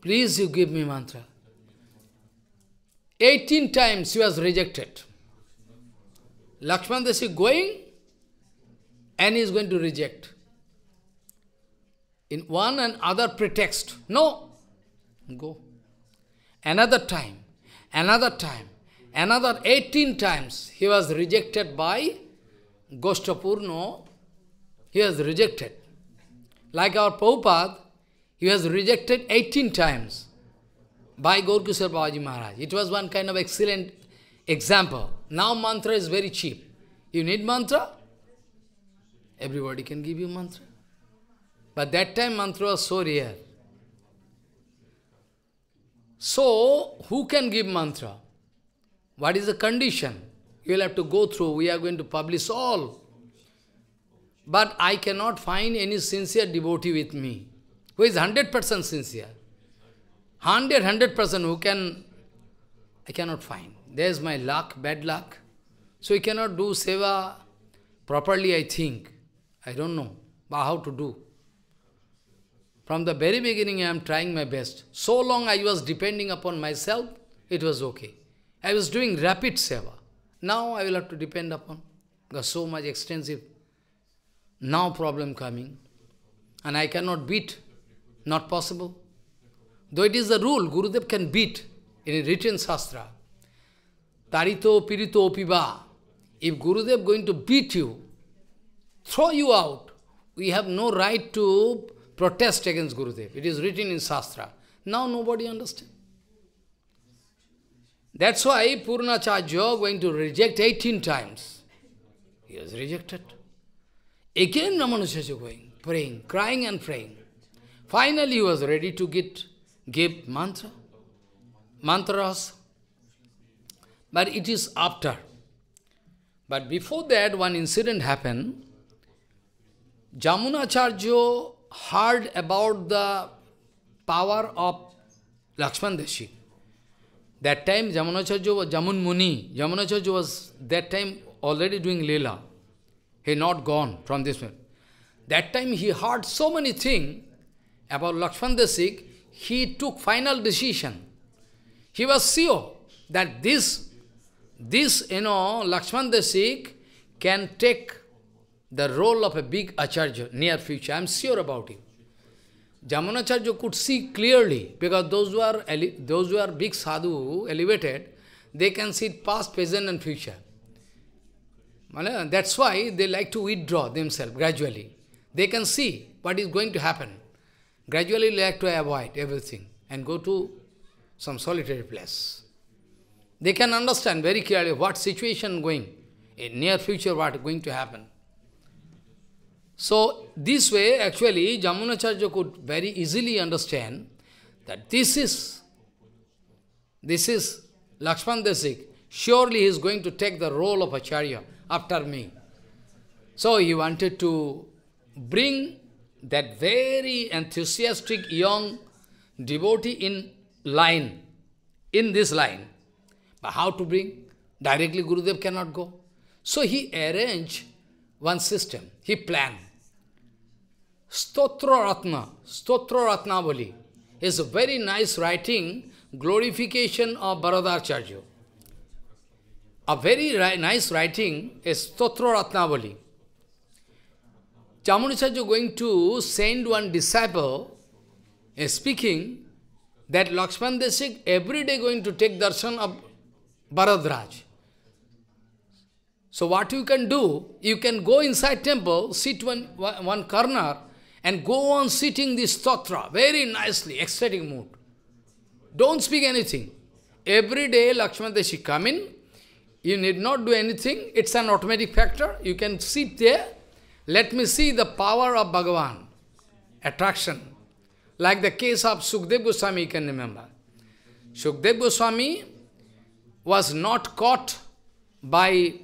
Speaker 1: please you give me mantra. 18 times he was rejected. Lakshman Desi going and is going to reject. In one and other pretext. No. Go. Another time, another time, another 18 times he was rejected by Goshtapurno. He was rejected. Like our Prabhupada, he was rejected 18 times by Gorkisar Babaji Maharaj. It was one kind of excellent example. Now mantra is very cheap. You need mantra? Everybody can give you mantra. But that time mantra was so rare. So, who can give mantra? What is the condition? You will have to go through. We are going to publish all. But I cannot find any sincere devotee with me, who is 100% sincere. Hundred, hundred percent who can, I cannot find. There's my luck, bad luck. So i cannot do seva properly, I think. I don't know but how to do. From the very beginning, I am trying my best. So long I was depending upon myself, it was okay. I was doing rapid seva. Now I will have to depend upon. the so much extensive. Now problem coming. And I cannot beat. Not possible. Though it is the rule, Gurudev can beat in written Shastra. Tarito pirito opiba. If Gurudev going to beat you, throw you out, we have no right to protest against Gurudev. It is written in Shastra. Now nobody understands. That's why Purnachajya going to reject 18 times. He was rejected. Again Ramanujaja going, praying, crying and praying. Finally he was ready to get give mantra, mantras. But it is after. But before that, one incident happened. Jamunacharya heard about the power of Lakshman Deshi. That time Jamunacharya was Jamun Muni. Jamunacharya was that time already doing Leela. He not gone from this world. That time he heard so many things about Lakshman Desik he took final decision. He was sure that this, this you know, Lakshman Desik can take the role of a big Acharya near future. I am sure about it. Jamunacharya could see clearly because those who are those who are big sadhu elevated, they can see past, present, and future. That's why they like to withdraw themselves gradually. They can see what is going to happen. Gradually like to avoid everything and go to some solitary place. They can understand very clearly what situation going, in near future what going to happen. So this way actually Jamunacharya could very easily understand that this is, this is Lakshman Desik. Surely he is going to take the role of Acharya after me. So he wanted to bring that very enthusiastic young devotee in line, in this line. But how to bring? Directly Gurudev cannot go. So he arranged one system, he planned. Stotra Ratna, Stotra Ratnavali is a very nice writing, glorification of Bharadacharya. A very nice writing is Stotra Ratnavali is going to send one disciple eh, speaking that Lakshman Desik every day going to take darshan of Bharadraj. So what you can do, you can go inside temple, sit one, one corner, and go on sitting this stotra very nicely, ecstatic mood. Don't speak anything. Every day Lakshman Desik come in, you need not do anything, it's an automatic factor, you can sit there, let me see the power of Bhagavan, attraction. Like the case of Sukdev Goswami, you can remember. Sukdev Goswami was not caught by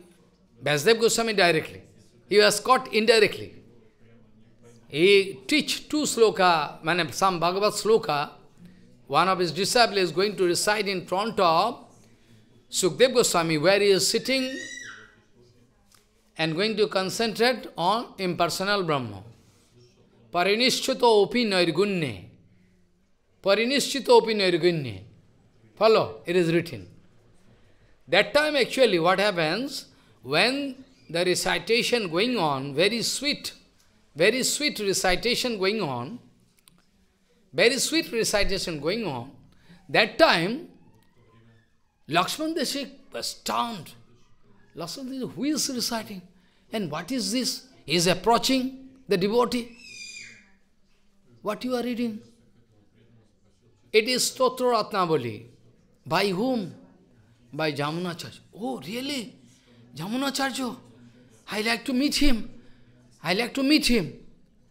Speaker 1: Vasudev Goswami directly. He was caught indirectly. He teach two sloka, some Bhagavad sloka. One of his disciples is going to reside in front of Sukdev Goswami, where he is sitting and going to concentrate on impersonal Brahma. Parinishchita opi nairgunne. Parinishchita opi nairgunne. Follow, it is written. That time actually what happens, when the recitation going on, very sweet, very sweet recitation going on, very sweet recitation going on, that time, Lakshman Deshi was stunned. Listen who is reciting? And what is this? He is approaching the devotee. What you are reading? It is Stotra Ratnavali. By whom? By Jamunacharya. Oh, really? Jamunacharya? I like to meet him. I like to meet him.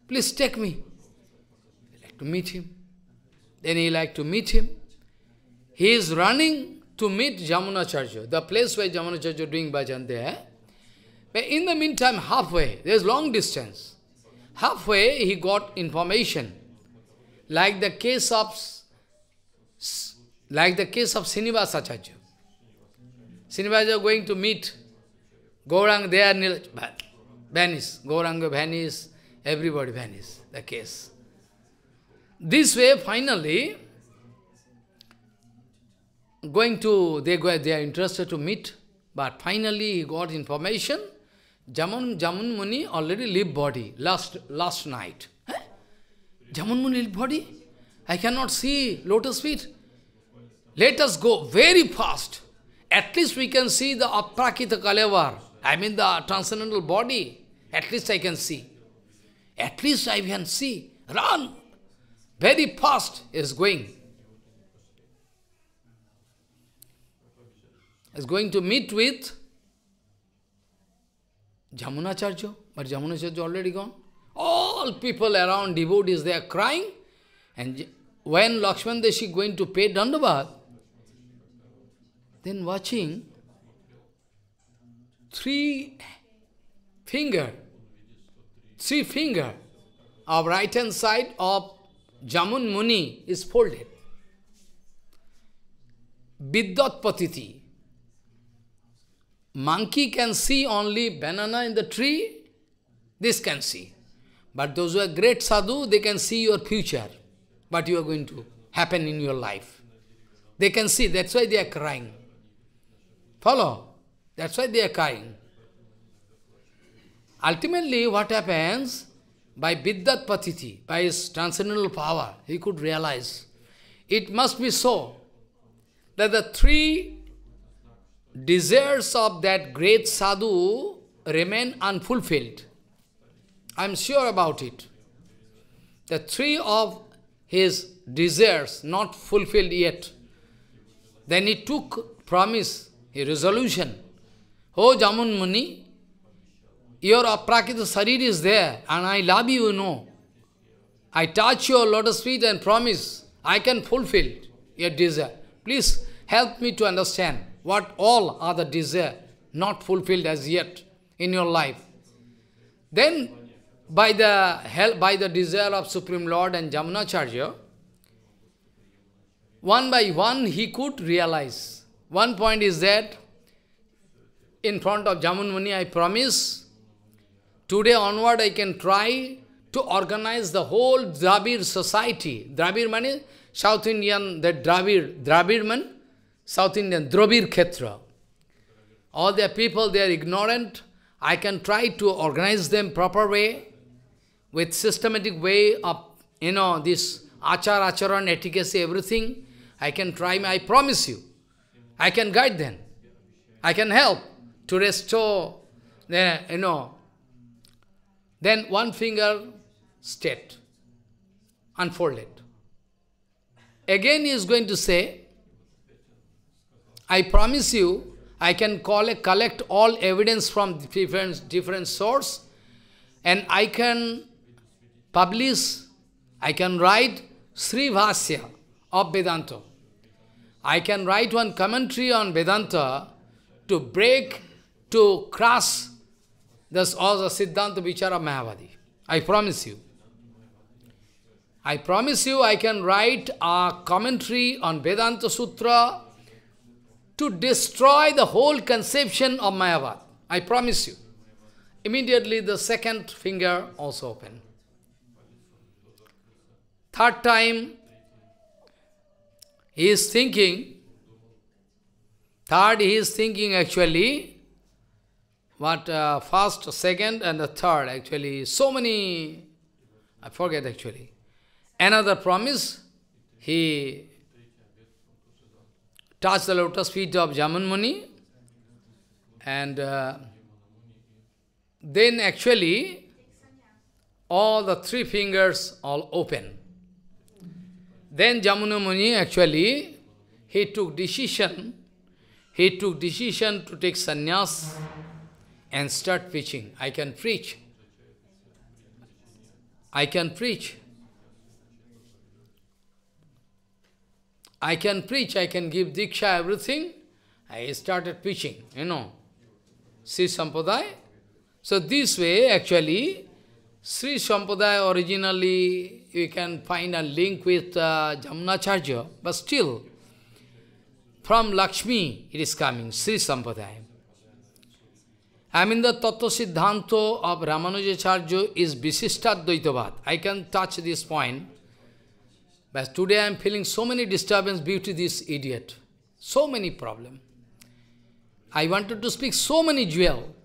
Speaker 1: Please take me. I like to meet him. Then he like to meet him. He is running to meet Jamunacharya, the place where Jamunacharya doing bhajan there. But in the meantime, halfway, there is long distance. Halfway, he got information. Like the case of, like the case of Srinivasacharya. Srinivasacharya going to meet Gaurang there, vanish. Gauranga vanish, everybody vanish, the case. This way, finally, going to, they, go, they are interested to meet, but finally he got information, Jamun, Jamun Muni already leave body last, last night. Eh? Jamun Muni leave body? I cannot see lotus feet. Let us go very fast. At least we can see the aprakita kalevar. I mean the transcendental body. At least I can see. At least I can see. Run! Very fast is going. is going to meet with Jamunacharya, but Jamunacharya already gone. All people around, devotees, they are crying. And when Lakshman Deshi going to pay Dandabad, then watching three finger, three finger of right hand side of Jamun Muni is folded. Viddat Patiti. Monkey can see only banana in the tree, this can see. But those who are great sadhu, they can see your future, what you are going to happen in your life. They can see, that's why they are crying. Follow? That's why they are crying. Ultimately, what happens? By Viddat Patiti, by his transcendental power, he could realize. It must be so that the three desires of that great sadhu remain unfulfilled. I am sure about it. The three of his desires not fulfilled yet. Then he took promise, a resolution. Oh Jamun Muni, your aprakita sarir is there and I love you, you know. I touch your lotus feet and promise I can fulfill your desire. Please help me to understand what all other desire not fulfilled as yet in your life. Then, by the help, by the desire of Supreme Lord and Jamunacharya, one by one he could realize. One point is that in front of Jamunmuni, I promise, today onward I can try to organize the whole Dravid society. Dravid means South Indian, the Dravid, Dravid means South Indian, Dravid Khetra. All their people, they are ignorant. I can try to organize them proper way, with systematic way of, you know, this achar, acharan, etiquette, everything. I can try, I promise you. I can guide them. I can help to restore the, you know. Then one finger state, unfolded. Again he is going to say, I promise you, I can collect, collect all evidence from different, different source and I can publish, I can write Sri Vasya of Vedanta. I can write one commentary on Vedanta to break, to crush this all the Siddhanta Vichara Mahavadi. I promise you. I promise you I can write a commentary on Vedanta Sutra to destroy the whole conception of Mayavad. I promise you. Immediately the second finger also open. Third time, he is thinking, third he is thinking actually, what uh, first, second and the third actually, so many, I forget actually. Another promise, he touch the lotus feet of Jamanmani and uh, then actually all the three fingers all open. Then Jamunamuni actually he took decision, he took decision to take sannyas and start preaching. I can preach. I can preach. I can preach, I can give diksha, everything. I started preaching, you know. Sri Sampadaya. So this way, actually, Sri Sampadaya originally, you can find a link with uh, Jamnacharya, but still, from Lakshmi, it is coming, Sri Sampadaya. I mean the Tattva Siddhanto of Ramanujacharya is Visishtadvaitavad. I can touch this point. But today I am feeling so many disturbance due to this idiot. So many problem. I wanted to speak so many jewel.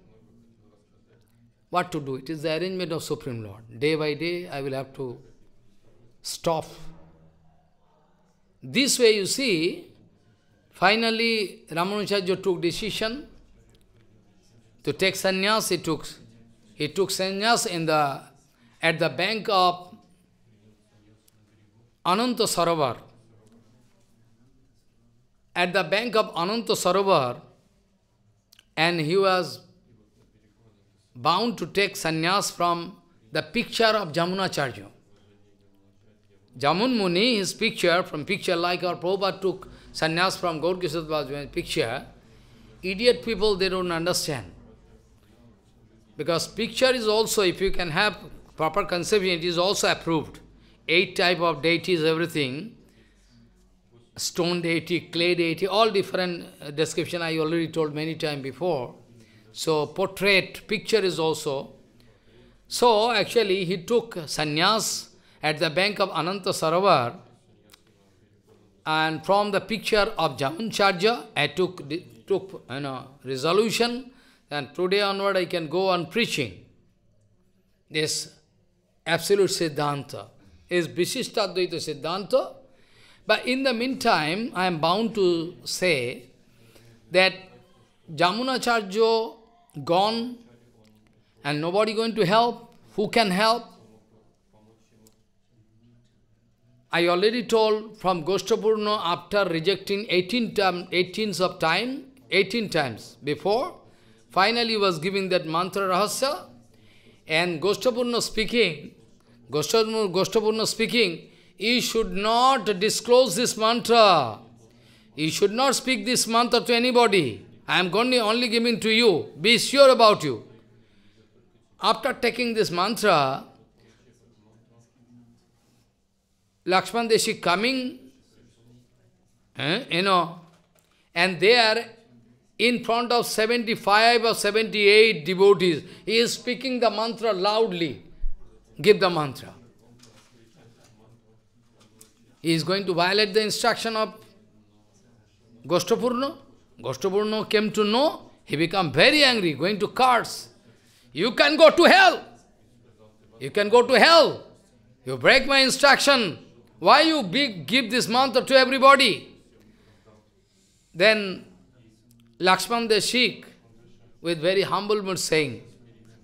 Speaker 1: What to do? It is the arrangement of Supreme Lord. Day by day I will have to stop. This way you see, finally Ramanujaja took decision to take sannyas. He took, he took sannyas in the, at the bank of Ananta Sarovar. At the bank of Ananta Sarovar, and he was bound to take sannyas from the picture of Jamuna Jamunacharya. Jamun Muni, his picture, from picture like our Prabhupada took sannyas from Gaurkisatvaja's picture, idiot people, they don't understand. Because picture is also, if you can have proper conception, it is also approved eight type of deities, everything, stone deity, clay deity, all different uh, description I already told many time before. So portrait, picture is also. So actually he took sannyas at the bank of Ananta Sarovar and from the picture of Jaman Jamancharja I took, took you know, resolution and today onward I can go on preaching this absolute Siddhanta is Visishtadvaita Siddhanta. But in the meantime, I am bound to say that Jamunacharya gone and nobody going to help. Who can help? I already told from Goshtapurno after rejecting 18 times, of time, 18 times before, finally was giving that mantra rahasya and Goshtapurno speaking Goshtapurna speaking, you should not disclose this mantra. You should not speak this mantra to anybody. I am only giving to you. Be sure about you. After taking this mantra, Lakshman Deshi coming, eh, you know, and there in front of 75 or 78 devotees, he is speaking the mantra loudly give the mantra. He is going to violate the instruction of Goshtapurno. Goshtapurno came to know, he became very angry, going to curse. You can go to hell. You can go to hell. You break my instruction. Why you give this mantra to everybody? Then Lakshman the Sikh, with very humble mood saying,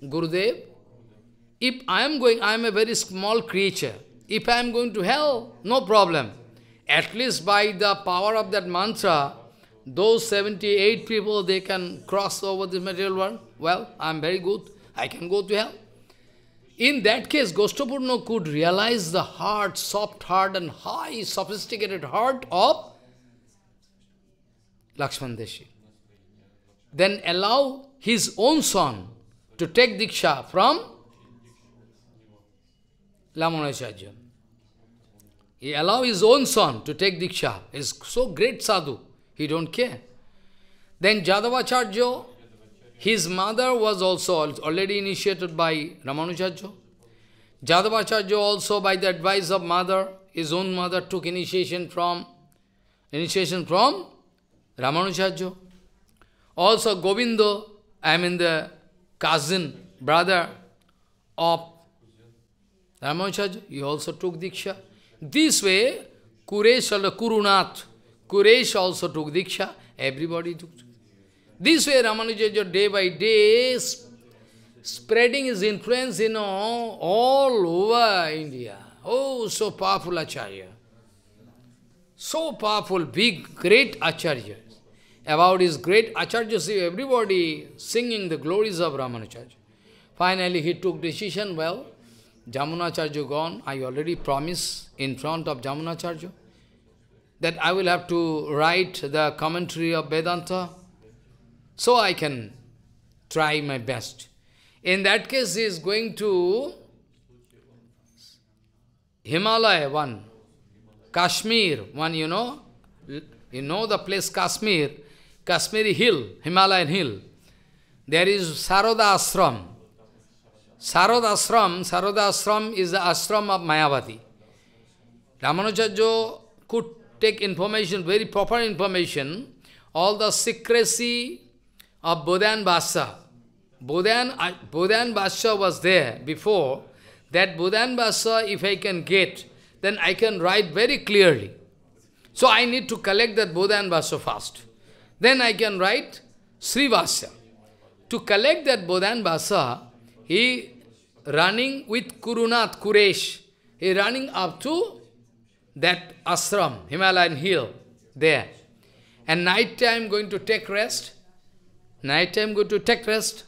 Speaker 1: Gurudev, if I am going, I am a very small creature. If I am going to hell, no problem. At least by the power of that mantra, those 78 people, they can cross over this material world. Well, I am very good. I can go to hell. In that case, Goshtapurno could realize the heart, soft heart and high, sophisticated heart of Lakshman Deshi. Then allow his own son to take Diksha from Lamanacharya. He allow his own son to take Diksha. He's so great sadhu, he don't care. Then Jadavacharya, his mother was also already initiated by Ramanujacharya. Jadavacharya also by the advice of mother, his own mother took initiation from initiation from Ramanujacharya. Also Govindo, I mean the cousin, brother of Ramacharya, he also took Diksha. This way, Kuresh, Kurunath, Kuresh also took Diksha, everybody took. This way, Ramanujaj, day by day spreading his influence in all, all over India. Oh, so powerful Acharya. So powerful, big, great Acharya. About his great Acharya, see everybody singing the glories of Ramanujaj. Finally, he took decision, well, Jamunacharya gone, I already promised in front of Jamunacharya that I will have to write the commentary of Vedanta so I can try my best. In that case, he is going to Himalaya, one, Kashmir, one, you know, you know the place Kashmir, Kashmiri hill, Himalayan hill. There is Sarada Ashram. Sarod Ashram, Sarod Ashram is the ashram of Mayavati. Ramanujacharya could take information, very proper information, all the secrecy of Bodhan Basa, Bodhan, uh, Bodhan was there before. That Bodhan Basa, if I can get, then I can write very clearly. So I need to collect that Bodhan Basa first. Then I can write Sri Bhasha. To collect that Bodhan Basa. He running with Kurunath, Kuresh. He running up to that ashram, Himalayan hill, there. And night time going to take rest. Night time going to take rest.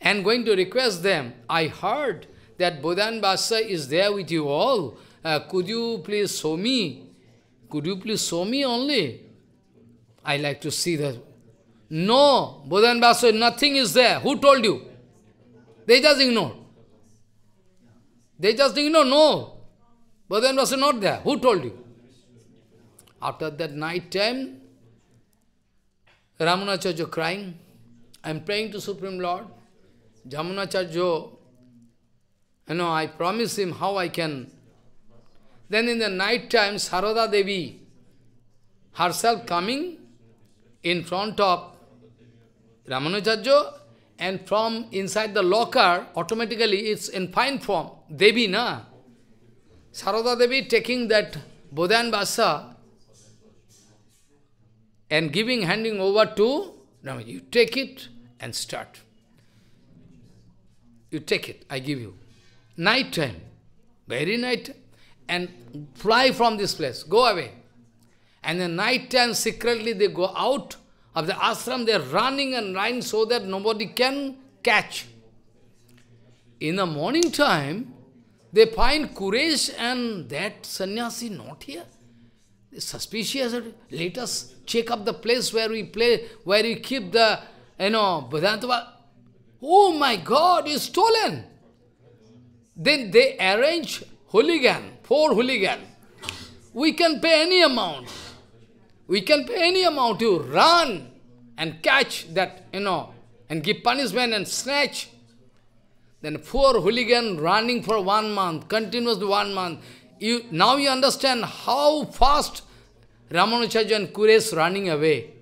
Speaker 1: And going to request them, I heard that Bodhan Basa is there with you all. Uh, could you please show me? Could you please show me only? I like to see that. No, Bodhan Basa, nothing is there. Who told you? They just ignore. They just ignore, no. but then was not there. Who told you? After that night time, Ramanacharya crying, I'm praying to Supreme Lord. Jamunacharya, oh, you know, I promise him how I can. Then in the night time, Sarada Devi herself coming in front of Ramanacharya and from inside the locker, automatically it's in fine form. Devi, na? Sarada Devi taking that Bodhan Basa and giving, handing over to now you take it and start. You take it, I give you. Night time, very night, and fly from this place, go away. And the night time secretly they go out of the ashram, they are running and running so that nobody can catch. In the morning time, they find Kuresh and that sannyasi not here. They're suspicious. Let us check up the place where we play, where we keep the, you know, Vedanta. Oh my God, it's stolen. Then they arrange hooligan, four hooligan. We can pay any amount. We can pay any amount, you run and catch that, you know, and give punishment and snatch. Then poor hooligan running for one month, continuous one month. You, now you understand how fast Ramanuja and Kures running away.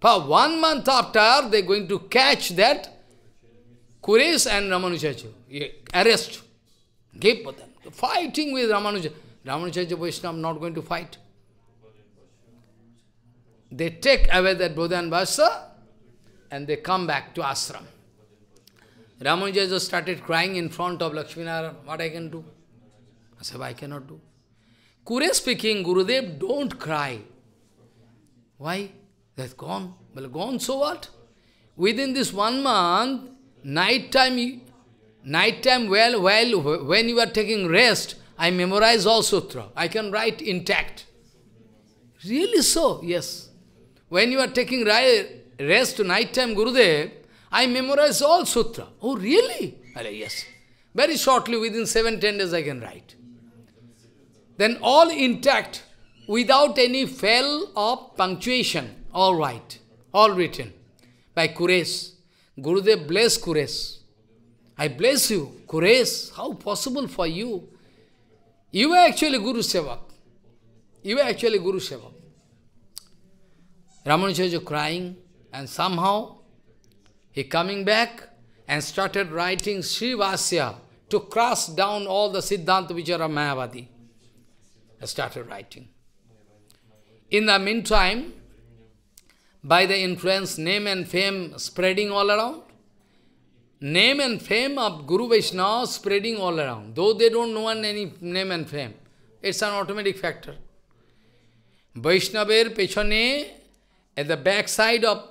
Speaker 1: For one month after, they're going to catch that Kures and Ramanuja, Arrest. Give them. Fighting with Ramanuja. Ramanujaja Vaishnava not going to fight they take away that Bodhan Vasa and they come back to ashram. Ramuja just started crying in front of Lakshminarayan, what I can do? I said, I cannot do. Kure speaking, Gurudev, don't cry. Why? That's gone. Well, gone, so what? Within this one month, night time, night time, well, well, when you are taking rest, I memorize all sutra. I can write intact. Really so? Yes. When you are taking rest to night time, Gurudev, I memorize all sutra. Oh, really? yes. Very shortly, within seven, ten days, I can write. Then all intact, without any fail of punctuation. All right. All written. By Kures. Gurudev bless Kures. I bless you. Kures, how possible for you? You are actually Guru Sevak. You are actually Guru Sevak. Ramanuja crying and somehow he coming back and started writing Srivasya to crush down all the Siddhanta Vichara Mayavadi. He started writing. In the meantime, by the influence, name and fame spreading all around, name and fame of Guru Vaishnava spreading all around, though they don't know any name and fame. It's an automatic factor. Vaishnaver pechane At the back side of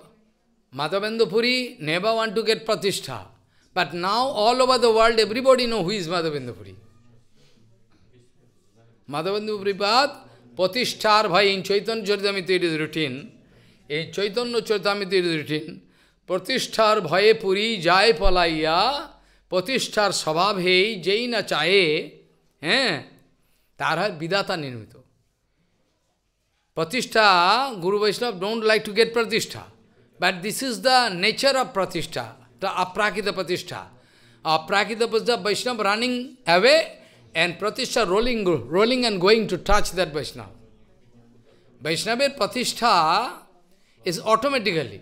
Speaker 1: Madhavendapuri, never want to get pratishtha. But now all over the world, everybody know who is Madhavendapuri. Madhavendapuri Pad, Pratishthar Bhai, in Chaitanya Charitamrita it is written, In Chaitanya Charitamrita it is written, Pratishthar Bhai Puri Jai Palaya, Pratishthar স্বভাব হেই যেই না চায়ে হ্যাঁ তার হয় বিদাতা Pratishtha, Guru Vaishnava don't like to get Pratishtha. But this is the nature of Pratishtha, the Aprakita Pratishtha. Aprakita Pratishtha, Vaishnava running away and Pratishtha rolling, rolling and going to touch that Vaishnava. Vaishnava Pratishtha is automatically.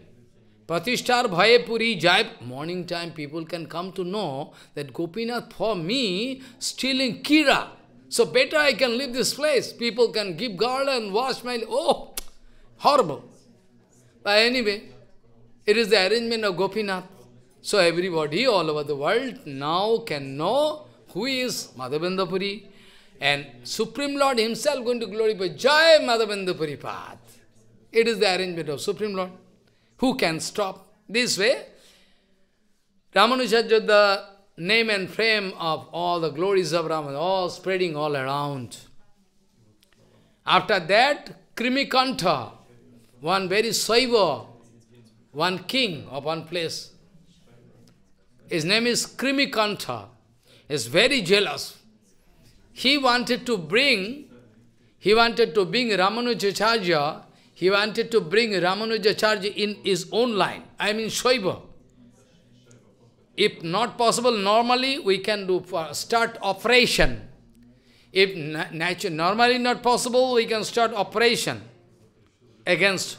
Speaker 1: Pratishtar bhaye puri jai. Morning time people can come to know that Gopinath for me stealing Kira. So better I can leave this place. People can give garland, wash my... Oh, horrible. But anyway, it is the arrangement of Gopinath. So everybody all over the world now can know who is Madhavendapuri. And Supreme Lord himself going to glorify Jai Madhavendapuri Path. It is the arrangement of Supreme Lord. Who can stop? This way, Ramanujajoda name and fame of all the glories of Rama, all spreading all around. After that, Krimikanta, one very Saiva, one king of one place. His name is Krimikanta. Is very jealous. He wanted to bring, he wanted to bring Ramanujacharya, he wanted to bring Ramanujacharya in his own line, I mean Shaiva. If not possible, normally we can do start operation. If nature normally not possible, we can start operation against.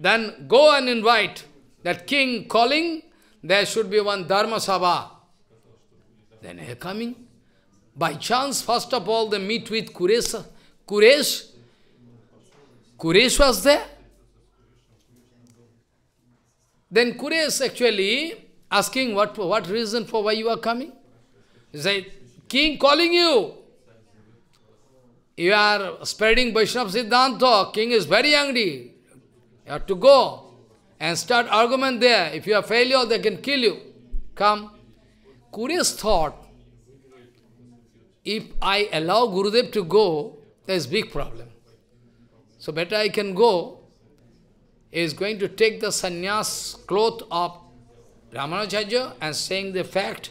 Speaker 1: Then go and invite that king calling. There should be one Dharma Sabha. Then he coming. By chance, first of all, they meet with Kuresh. Kuresh. Kuresh was there. Then Kuresh actually Asking what, what reason for why you are coming? He said, King calling you. You are spreading Vaishnava Siddhanta. King is very angry. You have to go and start argument there. If you are failure, they can kill you. Come. Curious thought, if I allow Gurudev to go, there is big problem. So better I can go, he is going to take the sannyas cloth of Ramanujacharya and saying the fact,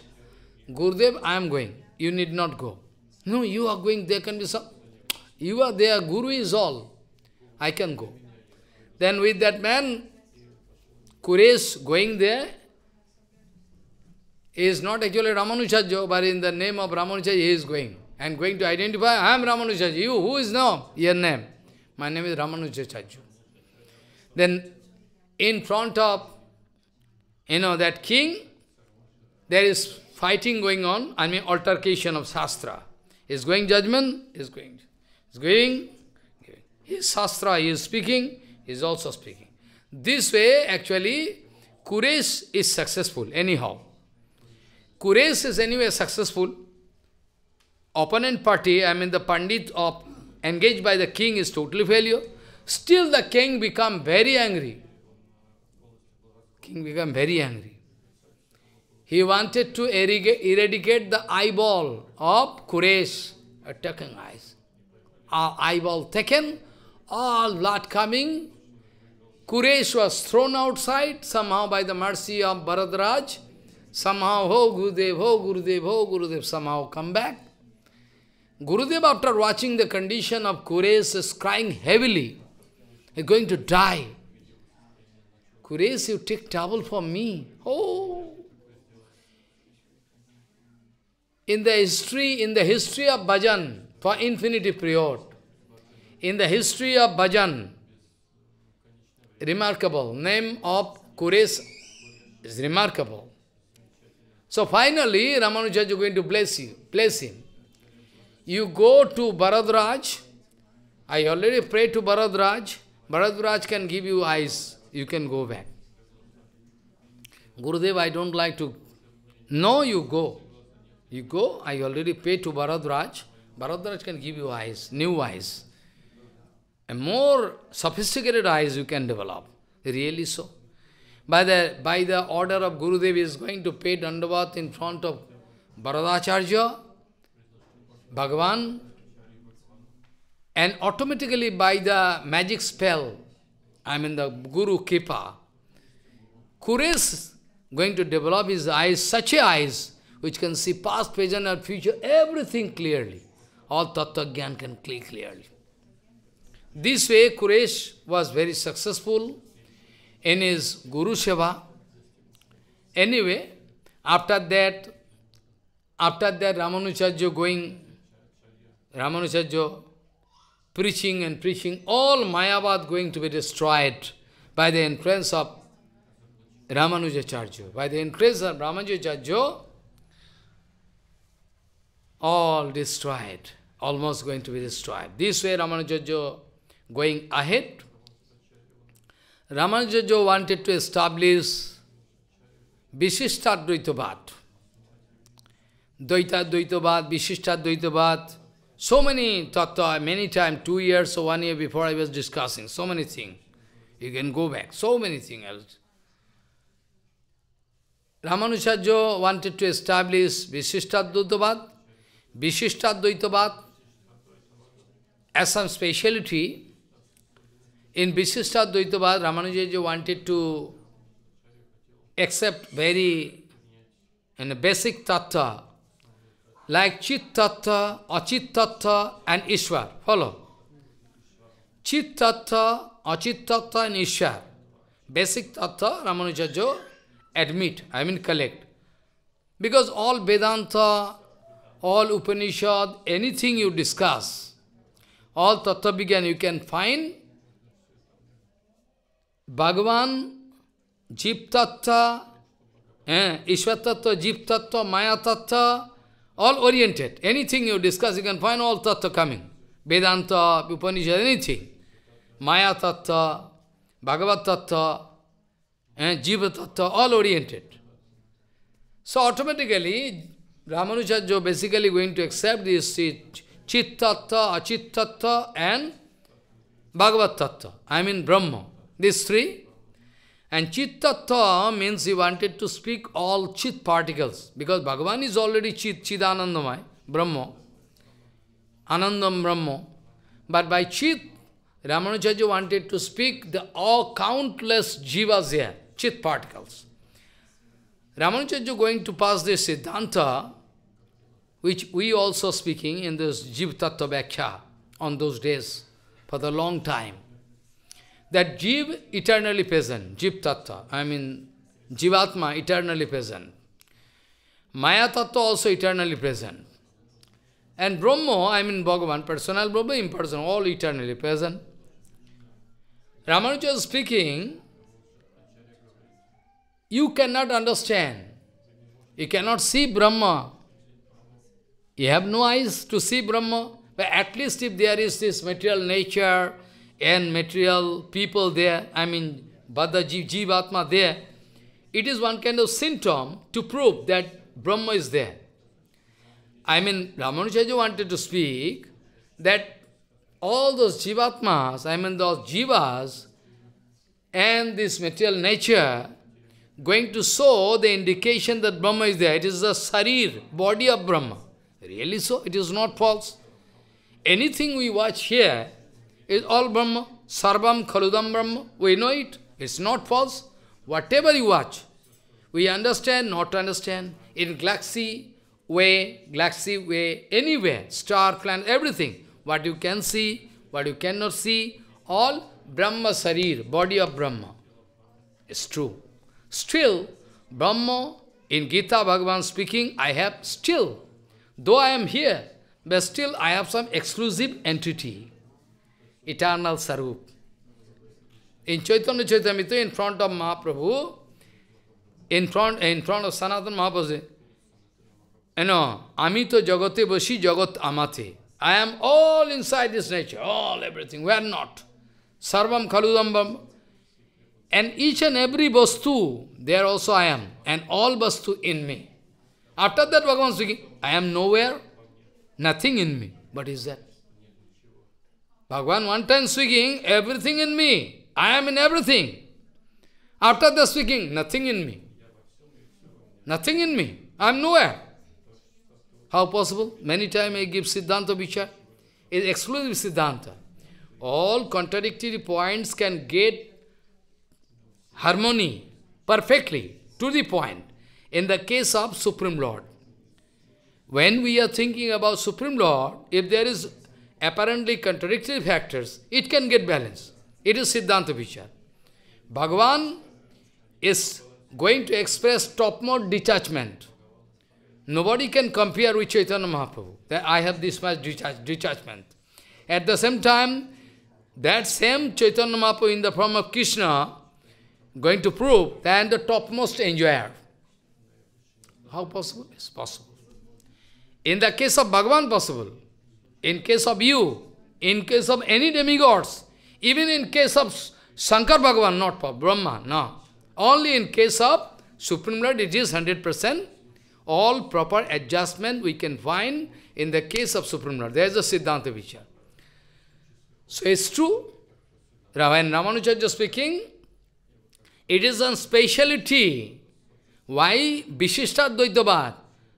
Speaker 1: Gurudev, I am going. You need not go. No, you are going, there can be some. You are there, Guru is all. I can go. Then with that man, Kuresh going there is not actually Ramanujacharya, but in the name of Ramanujacharya he is going. And going to identify, I am Ramanujacharya. You, who is now? Your name. My name is Ramanujacharya. Then in front of you know, that king, there is fighting going on, I mean altercation of Shastra. Is going judgment, is going, is going, his Shastra, he is speaking, he's is also speaking. This way, actually, Kuresh is successful, anyhow. Kuresh is anyway successful. Opponent party, I mean the Pandit of, engaged by the king is totally failure. Still the king become very angry. King became very angry. He wanted to eradicate the eyeball of Kuresh, attacking eyes. eyeball taken, all blood coming. Kuresh was thrown outside, somehow by the mercy of Bharadraj. Somehow, oh Gurudev, oh Gurudev, oh Gurudev, somehow come back. Gurudev, after watching the condition of Kuresh, is crying heavily. He's going to die. Kuresh, you take trouble for me. Oh! In the history, in the history of bhajan, for infinity period, in the history of bhajan, remarkable, name of Kuresh is remarkable. So finally, Ramanuja is going to bless you, bless him. You go to Bharadraj, I already prayed to Bharadraj, Bharadraj can give you eyes, you can go back. Gurudev, I don't like to. No, you go. You go, I already paid to Bharadraj. Bharadraj can give you eyes, new eyes. a more sophisticated eyes you can develop. Really so. By the, by the order of Gurudev is going to pay Dandavat in front of Bharadacharya, Bhagavan, and automatically by the magic spell, I mean the Guru Kipa, Kuris going to develop his eyes, such eyes, which can see past, present and future, everything clearly. All Tattva Gyan can click clearly. This way, Kuresh was very successful in his Guru Seva. Anyway, after that, after that, Ramanujacharya going, Ramanujacharya preaching and preaching, all Mayavad going to be destroyed by the influence of Ramanujacharya. By the influence of Ramanujacharya, all destroyed, almost going to be destroyed. This way Ramanujacharya going ahead. Ramanujacharya wanted to establish Vishishtadvaitavad. Dvaita Dvaitavad, Vishishtadvaitavad, so many tattva, uh, many times, two years or one year before I was discussing, so many things. You can go back, so many things else. Ramanujajo wanted to establish Vishishtadvaitavad, Vishishtadvaitavad as some speciality. In Vishishtadvaitavad, Ramanujajo wanted to accept very in a basic tattva like Chit Tattva, and Ishwar. Follow. Chit Tattva, and Ishwar. Basic Tattva Ramanujajo admit, I mean collect. Because all Vedanta, all Upanishad, anything you discuss, all Tattva began you can find Bhagavan, Jeep Tattva, eh, Ishwar Tattva, Jeep Tattva, Maya Tattva, all oriented. Anything you discuss, you can find all tattva coming. Vedanta, Upanishad, anything. Maya tattva, Bhagavad tattva, and eh, Jiva tattva, all oriented. So automatically, Ramanujaja basically going to accept this chit tattva, achit tattva, and Bhagavad tattva. I mean Brahma. These three and Chittattva means he wanted to speak all Chit particles, because Bhagavan is already Chit, Chidanandamai, Brahma, Anandam Brahma. But by Chit, Ramanujaja wanted to speak the all countless jivas here, Chit particles. Ramanujaja going to pass this Siddhanta, which we also speaking in this Jiv Tattva on those days for the long time that jeev eternally present, jeev Tattva, I mean Jivatma eternally present. Maya Tattva also eternally present. And Brahma, I mean Bhagavan, personal Brahma, impersonal, all eternally present. Ramanuja speaking, you cannot understand. You cannot see Brahma. You have no eyes to see Brahma. But at least if there is this material nature, and material people there, I mean, Bada Jivatma there, it is one kind of symptom to prove that Brahma is there. I mean, Ramanujaji wanted to speak that all those Jivatmas, I mean those Jivas, and this material nature, going to show the indication that Brahma is there. It is the sarir, body of Brahma. Really so? It is not false. Anything we watch here, it's all Brahma. Sarvam Khaludam Brahma. We know it. It's not false. Whatever you watch, we understand, not understand. In galaxy, way, galaxy, way, anywhere, star, planet, everything. What you can see, what you cannot see, all Brahma Sarir, body of Brahma. It's true. Still, Brahma, in Gita Bhagavan speaking, I have still, though I am here, but still I have some exclusive entity eternal Sarup. In Chaitanya Chaitamita, in front of Mahaprabhu, in front, in front of Sanatana Mahaprabhu, you know, Amito Jagate Vashi Jagat Amate. I am all inside this nature, all everything. We are not. Sarvam Kaludambam. And each and every Vastu, there also I am. And all Vastu in me. After that, Bhagavan speaking, I am nowhere, nothing in me. What is that? Bhagavan one time speaking, everything in me. I am in everything. After the speaking, nothing in me. Nothing in me. I am nowhere. How possible? Many times I give Siddhanta Vichar. It is exclusive Siddhanta. All contradictory points can get harmony perfectly to the point. In the case of Supreme Lord, when we are thinking about Supreme Lord, if there is apparently contradictory factors, it can get balanced. It is Siddhanta Vichar. Bhagavan is going to express topmost detachment. Nobody can compare with Chaitanya Mahaprabhu, that I have this much detachment. At the same time, that same Chaitanya Mahaprabhu in the form of Krishna, going to prove that I am the topmost enjoyer. How possible? It's possible. In the case of Bhagavan, possible. In case of you, in case of any demigods, even in case of Shankar Bhagavan, not for Brahma, no. Only in case of Supreme Lord, it is 100%. All proper adjustment we can find in the case of Supreme Lord. There is a Siddhanta Vichar. So it's true. Ravayan Ramanujarya speaking, it is a speciality. Why Vishishta Dvaitavad?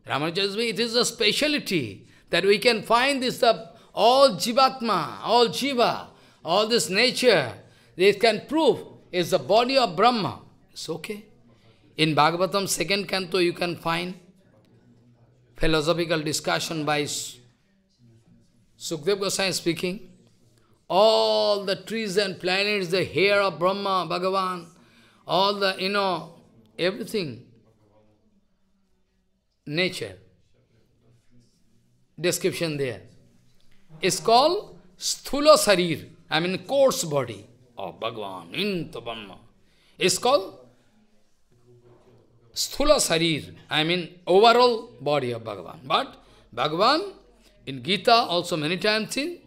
Speaker 1: Ramanujarya it is a speciality that we can find this uh, all jivatma, all jiva, all this nature, this can prove is the body of Brahma. It's okay. In Bhagavatam second canto you can find philosophical discussion by Sukdev Goswami speaking. All the trees and planets, the hair of Brahma, Bhagavan, all the, you know, everything, nature description there. It's called Sthula Sarir, I mean coarse body of oh, Bhagavan, Intabhamma. It's called Sthula Sarir, I mean overall body of Bhagavan. But Bhagavan, in Gita also many times in,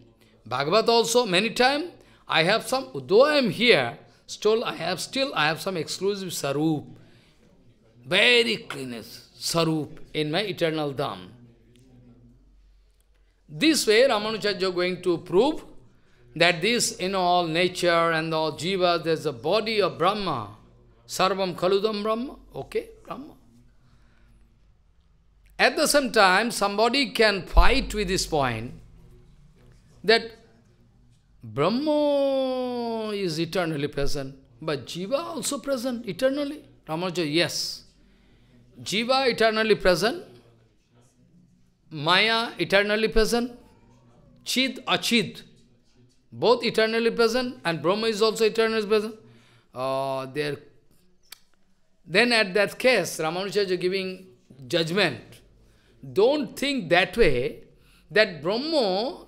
Speaker 1: Bhagavad also many times, I have some, though I am here, still I have still I have some exclusive sarup, very cleanness, sarup in my eternal dham. This way Ramanujacharya going to prove that this, you know, all nature and all jiva, there's a body of Brahma. Sarvam kaludam Brahma. Okay, Brahma. At the same time, somebody can fight with this point that Brahma is eternally present, but Jiva also present eternally. Ramanuja, yes. Jiva eternally present, Maya eternally present, Chid Achid, both eternally present and Brahma is also eternally present. Uh, there. Then at that case, Ramanuja is giving judgment. Don't think that way, that Brahma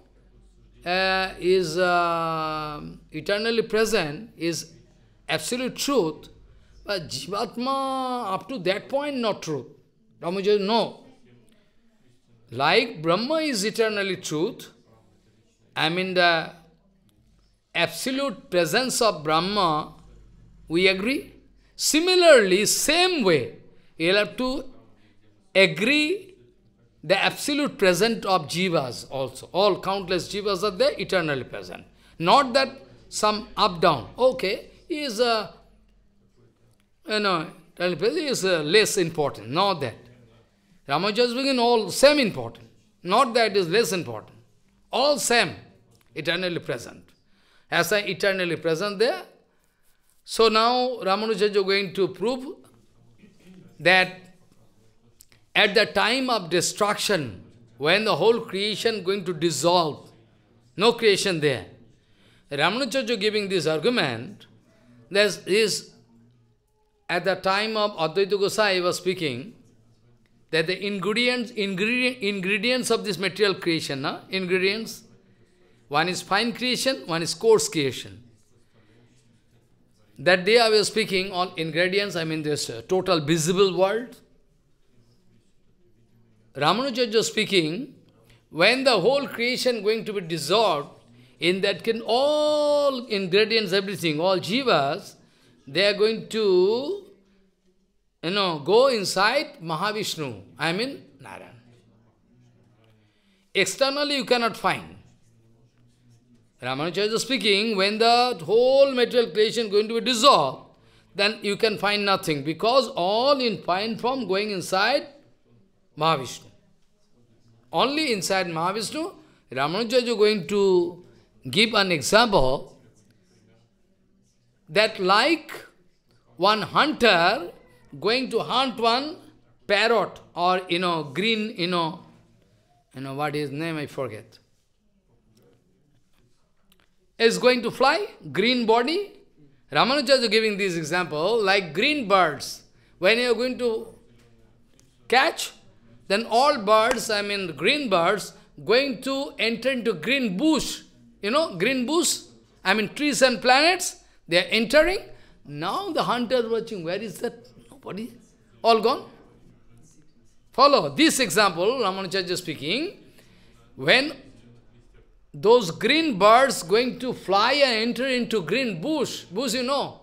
Speaker 1: uh, is uh, eternally present, is absolute truth, but Jivatma up to that point not true. Ramanuja, no. Like Brahma is eternally truth, I mean the absolute presence of Brahma, we agree? Similarly, same way, you'll have to agree the absolute presence of jivas also. All countless jivas are there, eternally present. Not that some up down. Okay, is a you know, he is less important. Not that. Ramajaspin all same important. Not that is less important. All same, eternally present. As I eternally present there. So now Ramanuja is going to prove that at the time of destruction, when the whole creation going to dissolve, no creation there. Ramanuja giving this argument, there is at the time of Advaita Gosai was speaking, that the ingredients, ingredient, ingredients of this material creation, na? ingredients, one is fine creation, one is coarse creation. That day I was speaking on ingredients, I mean this uh, total visible world. Ramanujaja speaking, when the whole creation going to be dissolved, in that can all ingredients, everything, all jivas, they are going to you know, go inside Mahavishnu, I mean Narayan. Externally you cannot find. Ramanuja is speaking, when the whole material creation going to be dissolved, then you can find nothing, because all in fine form going inside Mahavishnu. Only inside Mahavishnu, Ramanuja is going to give an example that like one hunter going to hunt one parrot or, you know, green, you know, you know, what his name, I forget. Is going to fly, green body. Ramanuja is giving this example, like green birds. When you are going to catch, then all birds, I mean green birds, going to enter into green bush. You know, green bush, I mean trees and planets, they are entering. Now the hunter is watching, where is that what is all gone? Follow this example, Ramanacharya speaking. When those green birds going to fly and enter into green bush, bush you know,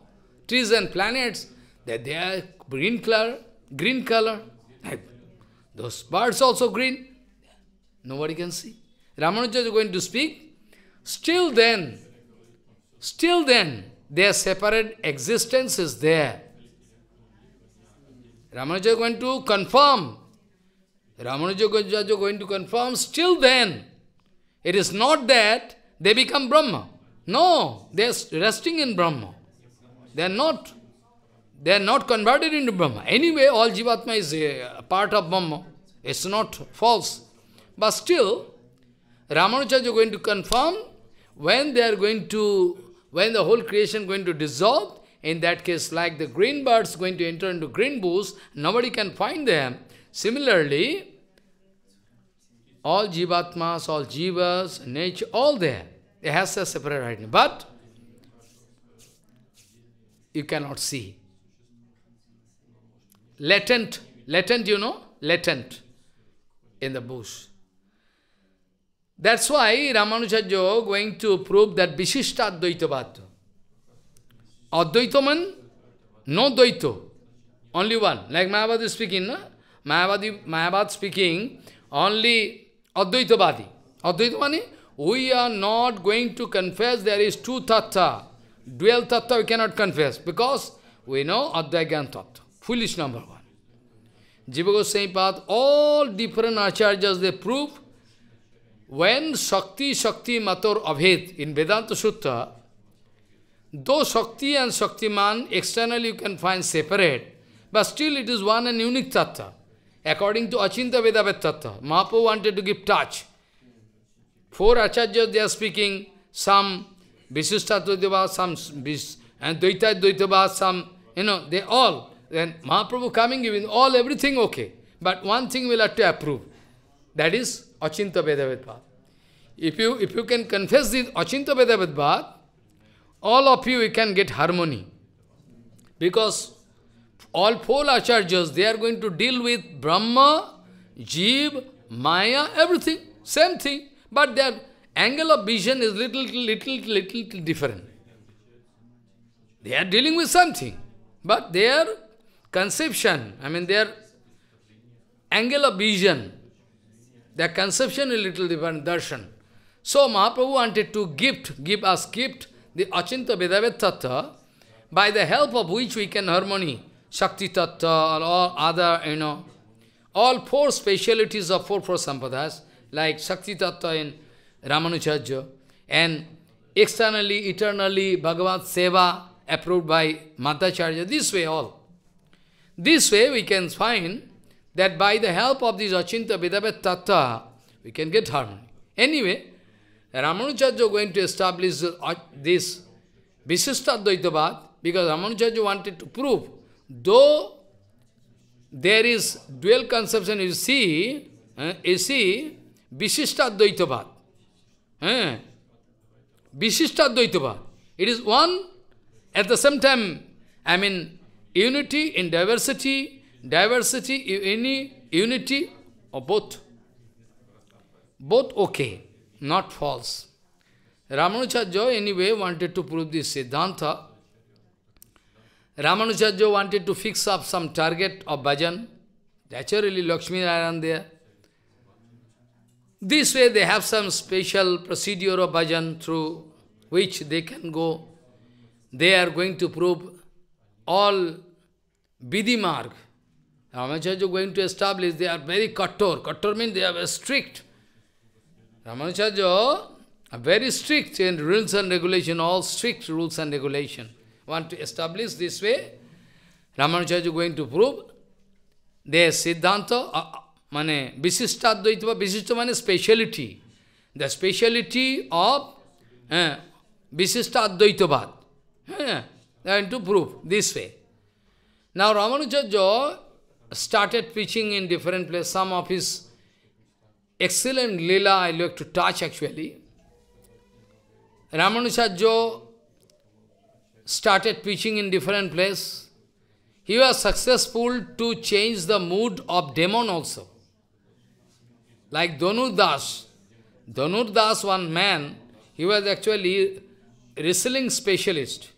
Speaker 1: trees and planets, that they are green color, green color. Those birds also green. Nobody can see. Ramanuja is going to speak. Still then, still then, their separate existence is there. Ramanuja is going to confirm. Ramanuja is going to confirm. Still then, it is not that they become Brahma. No, they are resting in Brahma. They are not. They are not converted into Brahma. Anyway, all Jivatma is a part of Brahma. It's not false. But still, Ramanuja is going to confirm when they are going to, when the whole creation going to dissolve, in that case, like the green birds going to enter into green bush, nobody can find them. Similarly, all jivatmas, all jivas, nature, all there. It has a separate identity. But you cannot see. Latent, latent, you know, latent in the bush. That's why Ramanujajo going to prove that Vishishtadvaitavad. Advaita man? No Dvaita. Only one. Like Mayavad is speaking, no? Mayavad, Mayavad speaking, only Advaitavadi. Advaitamani, we are not going to confess there is two tattva. Dual tattva we cannot confess because we know Advaigan tattva. Foolish number one. Jiva Goswami Path, all different acharyas they prove when Shakti Shakti Mator Abhed in Vedanta Sutta, Though Shakti and Shaktiman externally you can find separate, but still it is one and unique tattva. According to Achinta Vedavet Tattva, Mahaprabhu wanted to give touch. Four acharyas they are speaking, some Visishtatvatva, some and Dvaita Dvaitava, some, you know, they all. Then Mahaprabhu coming, giving all, everything okay. But one thing we'll have to approve. That is Achinta Vedavet If you, if you can confess this Achinta Vedavet Bhat, all of you, you can get harmony. Because all four acharyas, they are going to deal with Brahma, Jeev, Maya, everything, same thing. But their angle of vision is little, little, little, little different. They are dealing with something. But their conception, I mean their angle of vision, their conception is little different, darshan. So Mahaprabhu wanted to gift, give us gift the Achinta Vedavet Tattva, by the help of which we can harmony, Shakti Tattva or all other, you know, all four specialities of four four sampadas, like Shakti Tattva in Ramanujacharya, and externally, eternally, Bhagavad Seva, approved by Matacharya, this way all. This way we can find that by the help of this Achinta Vedavet Tattva, we can get harmony. Anyway, Ramanujacharya going to establish uh, this Visishtadvaitavad because Ramanujacharya wanted to prove, though there is dual conception, you see, uh, you see, Visishtadvaitavad. Uh, eh, Visishtadvaitavad. It is one, at the same time, I mean, unity in diversity, diversity in unity, or both. Both okay not false. Ramanujarya anyway wanted to prove this Siddhanta. Ramanujarya wanted to fix up some target of bhajan. Naturally, Lakshmi Narayan there. This way they have some special procedure of bhajan through which they can go. They are going to prove all Vidhi Marg. Ramacharya going to establish they are very kattor. Kattor means they are strict. Ramanujacharya a very strict in rules and regulation, all strict rules and regulation. Want to establish this way? Ramanujacharya going to prove their Siddhanta, uh, mane, Visishtadvaitva, Visishta mane speciality. The speciality of uh, eh, Visishtadvaitavad. and eh, they are going to prove this way. Now Ramanujacharya started preaching in different places. Some of his excellent lila I like to touch actually. Ramanujajo started preaching in different place. He was successful to change the mood of demon also. Like Donur Das. Das, one man, he was actually wrestling specialist.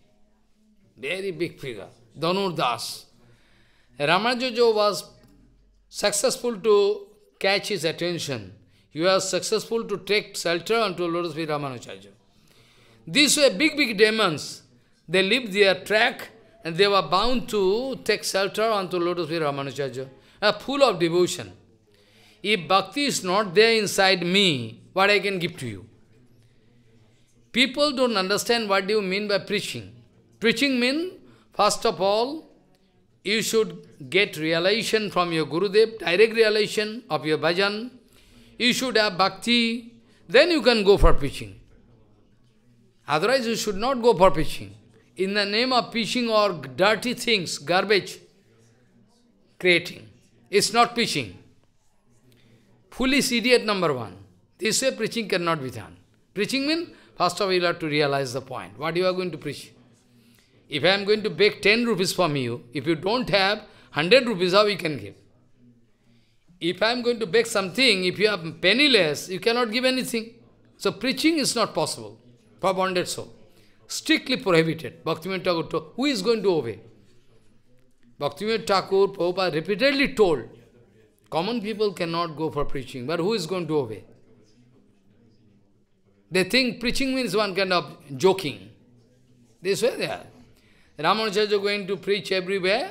Speaker 1: Very big figure. Donur Das. Ramanujajo was successful to catch his attention. You are successful to take shelter unto Lord Sri Ramanujacharya. These were big, big demons. They leave their track and they were bound to take shelter unto Lord Sri Ramanujacharya. Uh, full of devotion. If bhakti is not there inside me, what I can give to you? People don't understand what do you mean by preaching. Preaching means, first of all, you should get realization from your Gurudev, direct realization of your bhajan. You should have bhakti, then you can go for preaching. Otherwise, you should not go for preaching. In the name of preaching or dirty things, garbage, creating. It's not preaching. Foolish idiot number one. They say preaching cannot be done. Preaching means, first of all, you have to realize the point. What you are going to preach? If I am going to beg 10 rupees from you, if you don't have 100 rupees, how you can give? If I am going to beg something, if you have penniless, you cannot give anything. So preaching is not possible for bonded soul. Strictly prohibited. Bhaktivinoda Thakur, who is going to obey? Bhaktivinoda Thakur, Prabhupada repeatedly told, common people cannot go for preaching, but who is going to obey? They think preaching means one kind of joking. This way they are. Ramacharya is going to preach everywhere.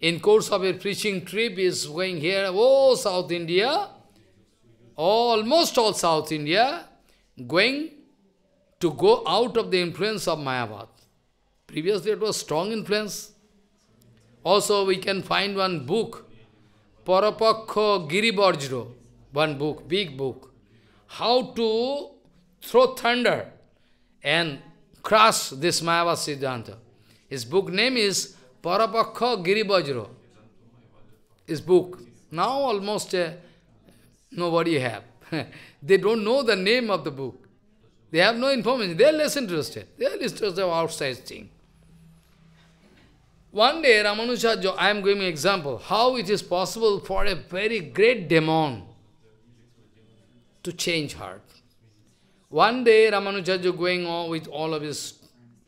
Speaker 1: In course of a preaching trip, is going here, oh, South India, almost all South India, going to go out of the influence of Mayavad. Previously, it was strong influence. Also, we can find one book, Parapakha Giribarjro, one book, big book, how to throw thunder and crush this Mayavad Siddhanta. His book name is Parapakha Giribajra. His book. Now almost uh, nobody have. they don't know the name of the book. They have no information. They are less interested. They are interested in outside thing. One day, Ramanuja, I am giving example, how it is possible for a very great demon to change heart. One day, Ramanuja going on with all of his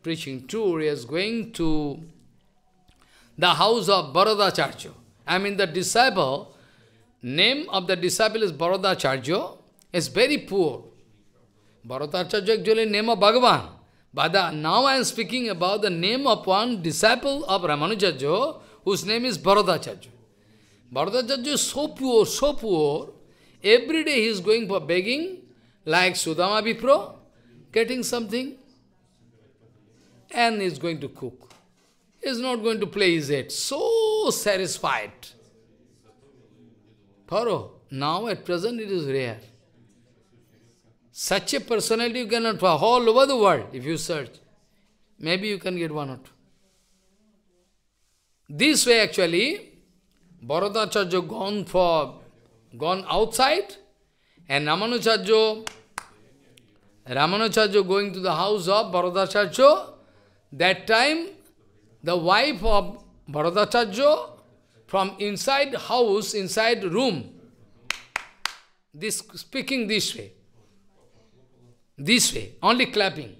Speaker 1: preaching tour, he is going to the house of Bharadacharya. I mean the disciple, name of the disciple is Bharadacharya, is very poor. Bharadacharya actually name of Bhagavan. But the, now I am speaking about the name of one disciple of Ramanujajo, whose name is Bharadacharya. Bharadacharya is so poor, so poor, every day he is going for begging, like Sudama Vipro, getting something and is going to cook. is not going to play his head. So satisfied. Paro, Now at present it is rare. Such a personality you cannot find all over the world if you search. Maybe you can get one or two. This way actually, Bharatacharya gone for gone outside and Ramanujacharya Ramanujacharya going to the house of Bharatacharya that time, the wife of Bharadacharya, from inside house, inside room, this speaking this way, this way, only clapping,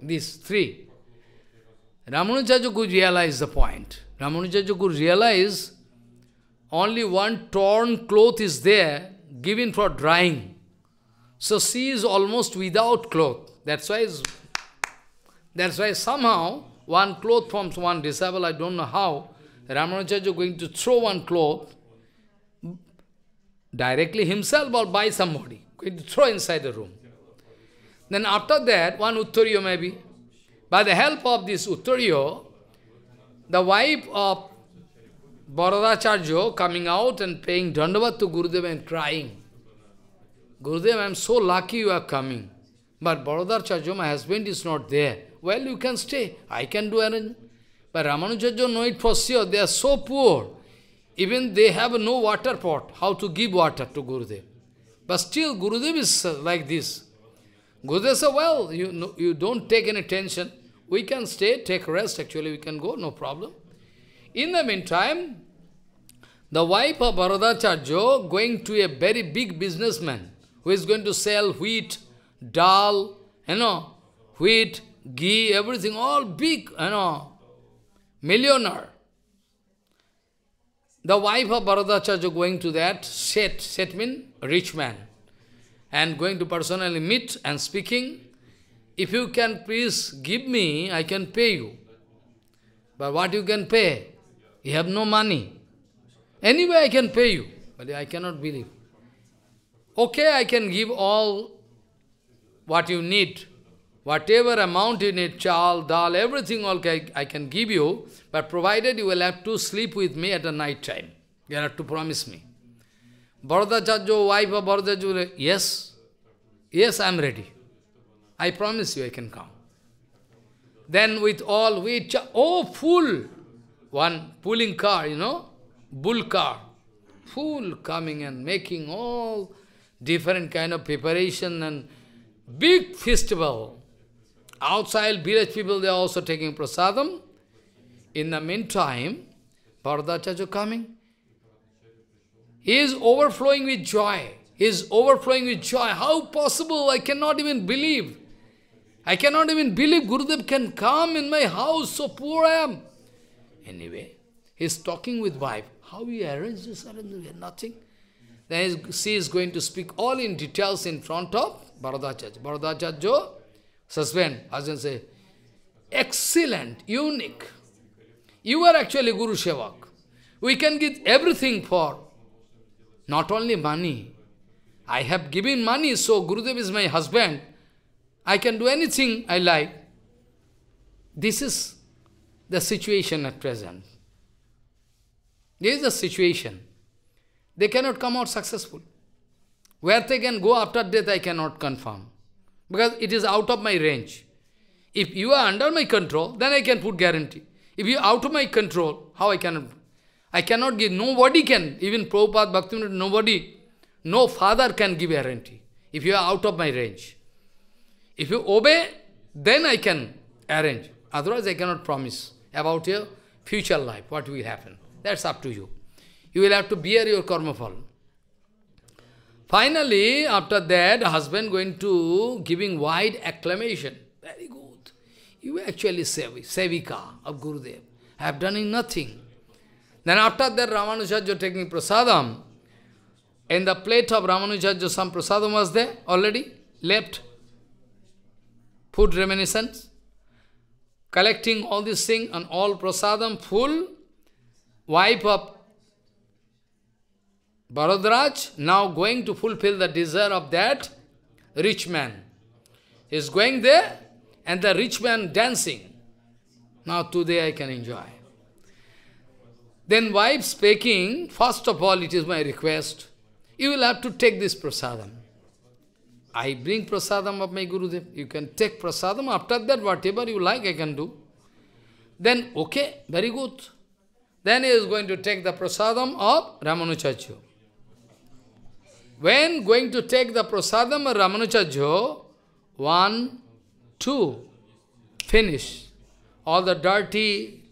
Speaker 1: these three. Ramanujaja Guru realized the point. Ramanujaja Guru realized only one torn cloth is there, given for drying. So she is almost without cloth. That's why that's why somehow one cloth forms one disciple, I don't know how, is going to throw one cloth directly himself or by somebody, going to throw inside the room. Then after that, one Uttoriyo maybe. By the help of this Uttoriyo, the wife of Bharadacharya coming out and paying dandavat to Gurudev and crying. Gurudev, I am so lucky you are coming. But Bharadacharya, my husband is not there well, you can stay. I can do arrangement. But Ramanujaja know it for sure. They are so poor. Even they have no water pot, how to give water to Gurudev. But still, Gurudev is uh, like this. Gurudev says, well, you, no, you don't take any tension. We can stay, take rest. Actually, we can go, no problem. In the meantime, the wife of Bharadacharya going to a very big businessman who is going to sell wheat, dal, you know, wheat, ghee, everything, all big, you know, millionaire. The wife of Bharadacharya going to that set, set mean rich man, and going to personally meet and speaking, if you can please give me, I can pay you. But what you can pay? You have no money. Anyway, I can pay you, but I cannot believe. Okay, I can give all what you need, Whatever amount in it, chal, dal, everything all I can give you, but provided you will have to sleep with me at the night time. You have to promise me. Bharadacharya, wife of Bharadacharya, yes, yes, I am ready. I promise you I can come. Then with all we oh full one pulling car, you know, bull car. Full coming and making all different kind of preparation and big festival. Outside village people, they are also taking prasadam. In the meantime, Bharadacharya coming. He is overflowing with joy. He is overflowing with joy. How possible? I cannot even believe. I cannot even believe Gurudev can come in my house, so poor I am. Anyway, he is talking with wife. How we arrange this? Arrange nothing. Then she is going to speak all in details in front of Bharadacharya. Bharadacharya Suspend. Arjun say, excellent, unique. You are actually Guru Sevak. We can give everything for not only money. I have given money, so Gurudev is my husband. I can do anything I like. This is the situation at present. This is the situation. They cannot come out successful. Where they can go after death, I cannot confirm. Because it is out of my range. If you are under my control, then I can put guarantee. If you are out of my control, how I can? I cannot give, nobody can, even Prabhupada, Bhaktivinoda, nobody, no father can give guarantee. If you are out of my range. If you obey, then I can arrange. Otherwise, I cannot promise about your future life, what will happen. That's up to you. You will have to bear your karma fall. Finally, after that, husband going to giving wide acclamation. Very good. You actually sevi, sevika of Gurudev. I have done nothing. Then after that, Ramanujarya taking prasadam. In the plate of Ramanujarya, some prasadam was there already, left. Food reminiscence. Collecting all these things and all prasadam full. wipe up. Bharadraj now going to fulfill the desire of that rich man. He is going there and the rich man dancing. Now today I can enjoy. Then wife speaking, first of all it is my request, you will have to take this prasadam. I bring prasadam of my Gurudev. You can take prasadam. After that, whatever you like, I can do. Then, okay, very good. Then he is going to take the prasadam of Ramanuchachu. When going to take the prasadam or one, two, finish. All the dirty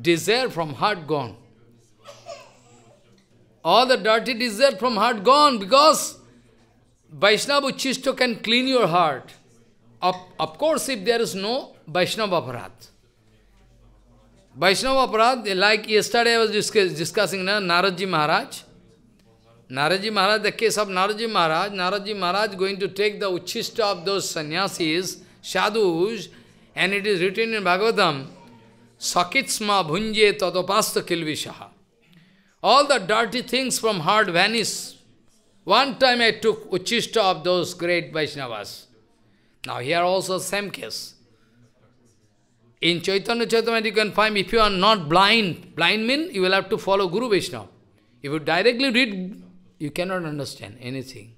Speaker 1: desire from heart gone. All the dirty desire from heart gone because Vaishnava Uchishto can clean your heart. Of, of course, if there is no Vaishnava Aparat. Vaishnava Aparat, like yesterday I was discuss, discussing na, Naraji Maharaj, Naraji Maharaj, the case of Naraji Maharaj, Naraji Maharaj going to take the uchista of those sannyasis, sadhus, and it is written in Bhagavatam, Sakitsma bhunje tadopasta kilvishaha. All the dirty things from heart vanish. One time I took uchista of those great Vaishnavas. Now here also same case. In Chaitanya Chaitanya you can find if you are not blind, blind means you will have to follow Guru Vaishnava. If you directly read you cannot understand anything.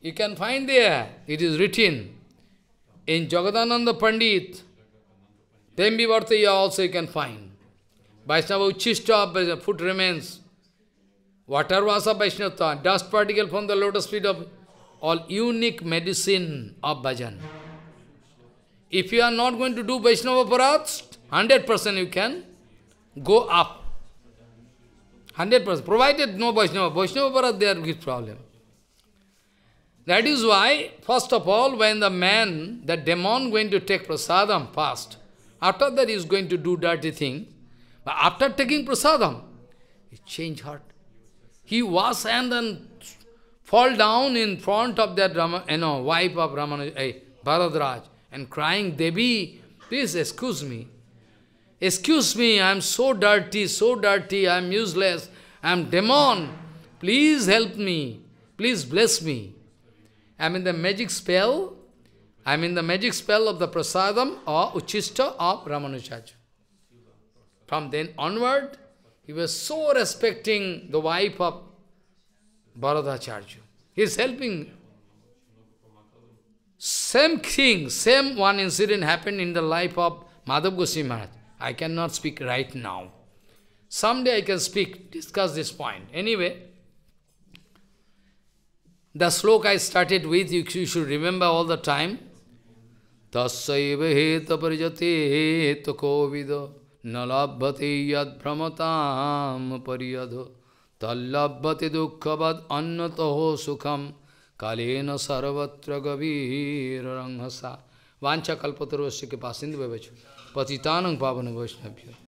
Speaker 1: You can find there, it is written. In Jagadananda Pandit, Tembivartaya also you can find. Vaishnava Uchishta, foot remains. Water Vasa Vaishnava, dust particle from the lotus feet of all unique medicine of bhajan. If you are not going to do Vaishnava Parat, 100% you can go up. Hundred percent. Provided no Vaishnava. Vaishnava Bharat, there is problem. That is why, first of all, when the man, the demon going to take prasadam first, after that he is going to do dirty thing, but after taking prasadam, he change heart. He was and then fall down in front of that Rama, you know, wife of Ramana, eh, Bharadraj and crying, Devi, please excuse me, excuse me, I am so dirty, so dirty, I am useless, I am demon, please help me, please bless me. I am in the magic spell, I am in the magic spell of the prasadam or uchista of Ramanujacharya. From then onward, he was so respecting the wife of Bharadacharya. He is helping. Same thing, same one incident happened in the life of Madhav Goswami Maharaj. I cannot speak right now. Someday I can speak, discuss this point. Anyway, the sloka I started with, you, you should remember all the time. Tassaiva heta parijati heta kovida nalabhate yad brahmatam pariyadho tallabhate dukkhavad annataho sukham kalena sarvatra gavir ranghasa vancha kalpatarvasya ke pasindu bevachu patitanam pavana vaishnavya.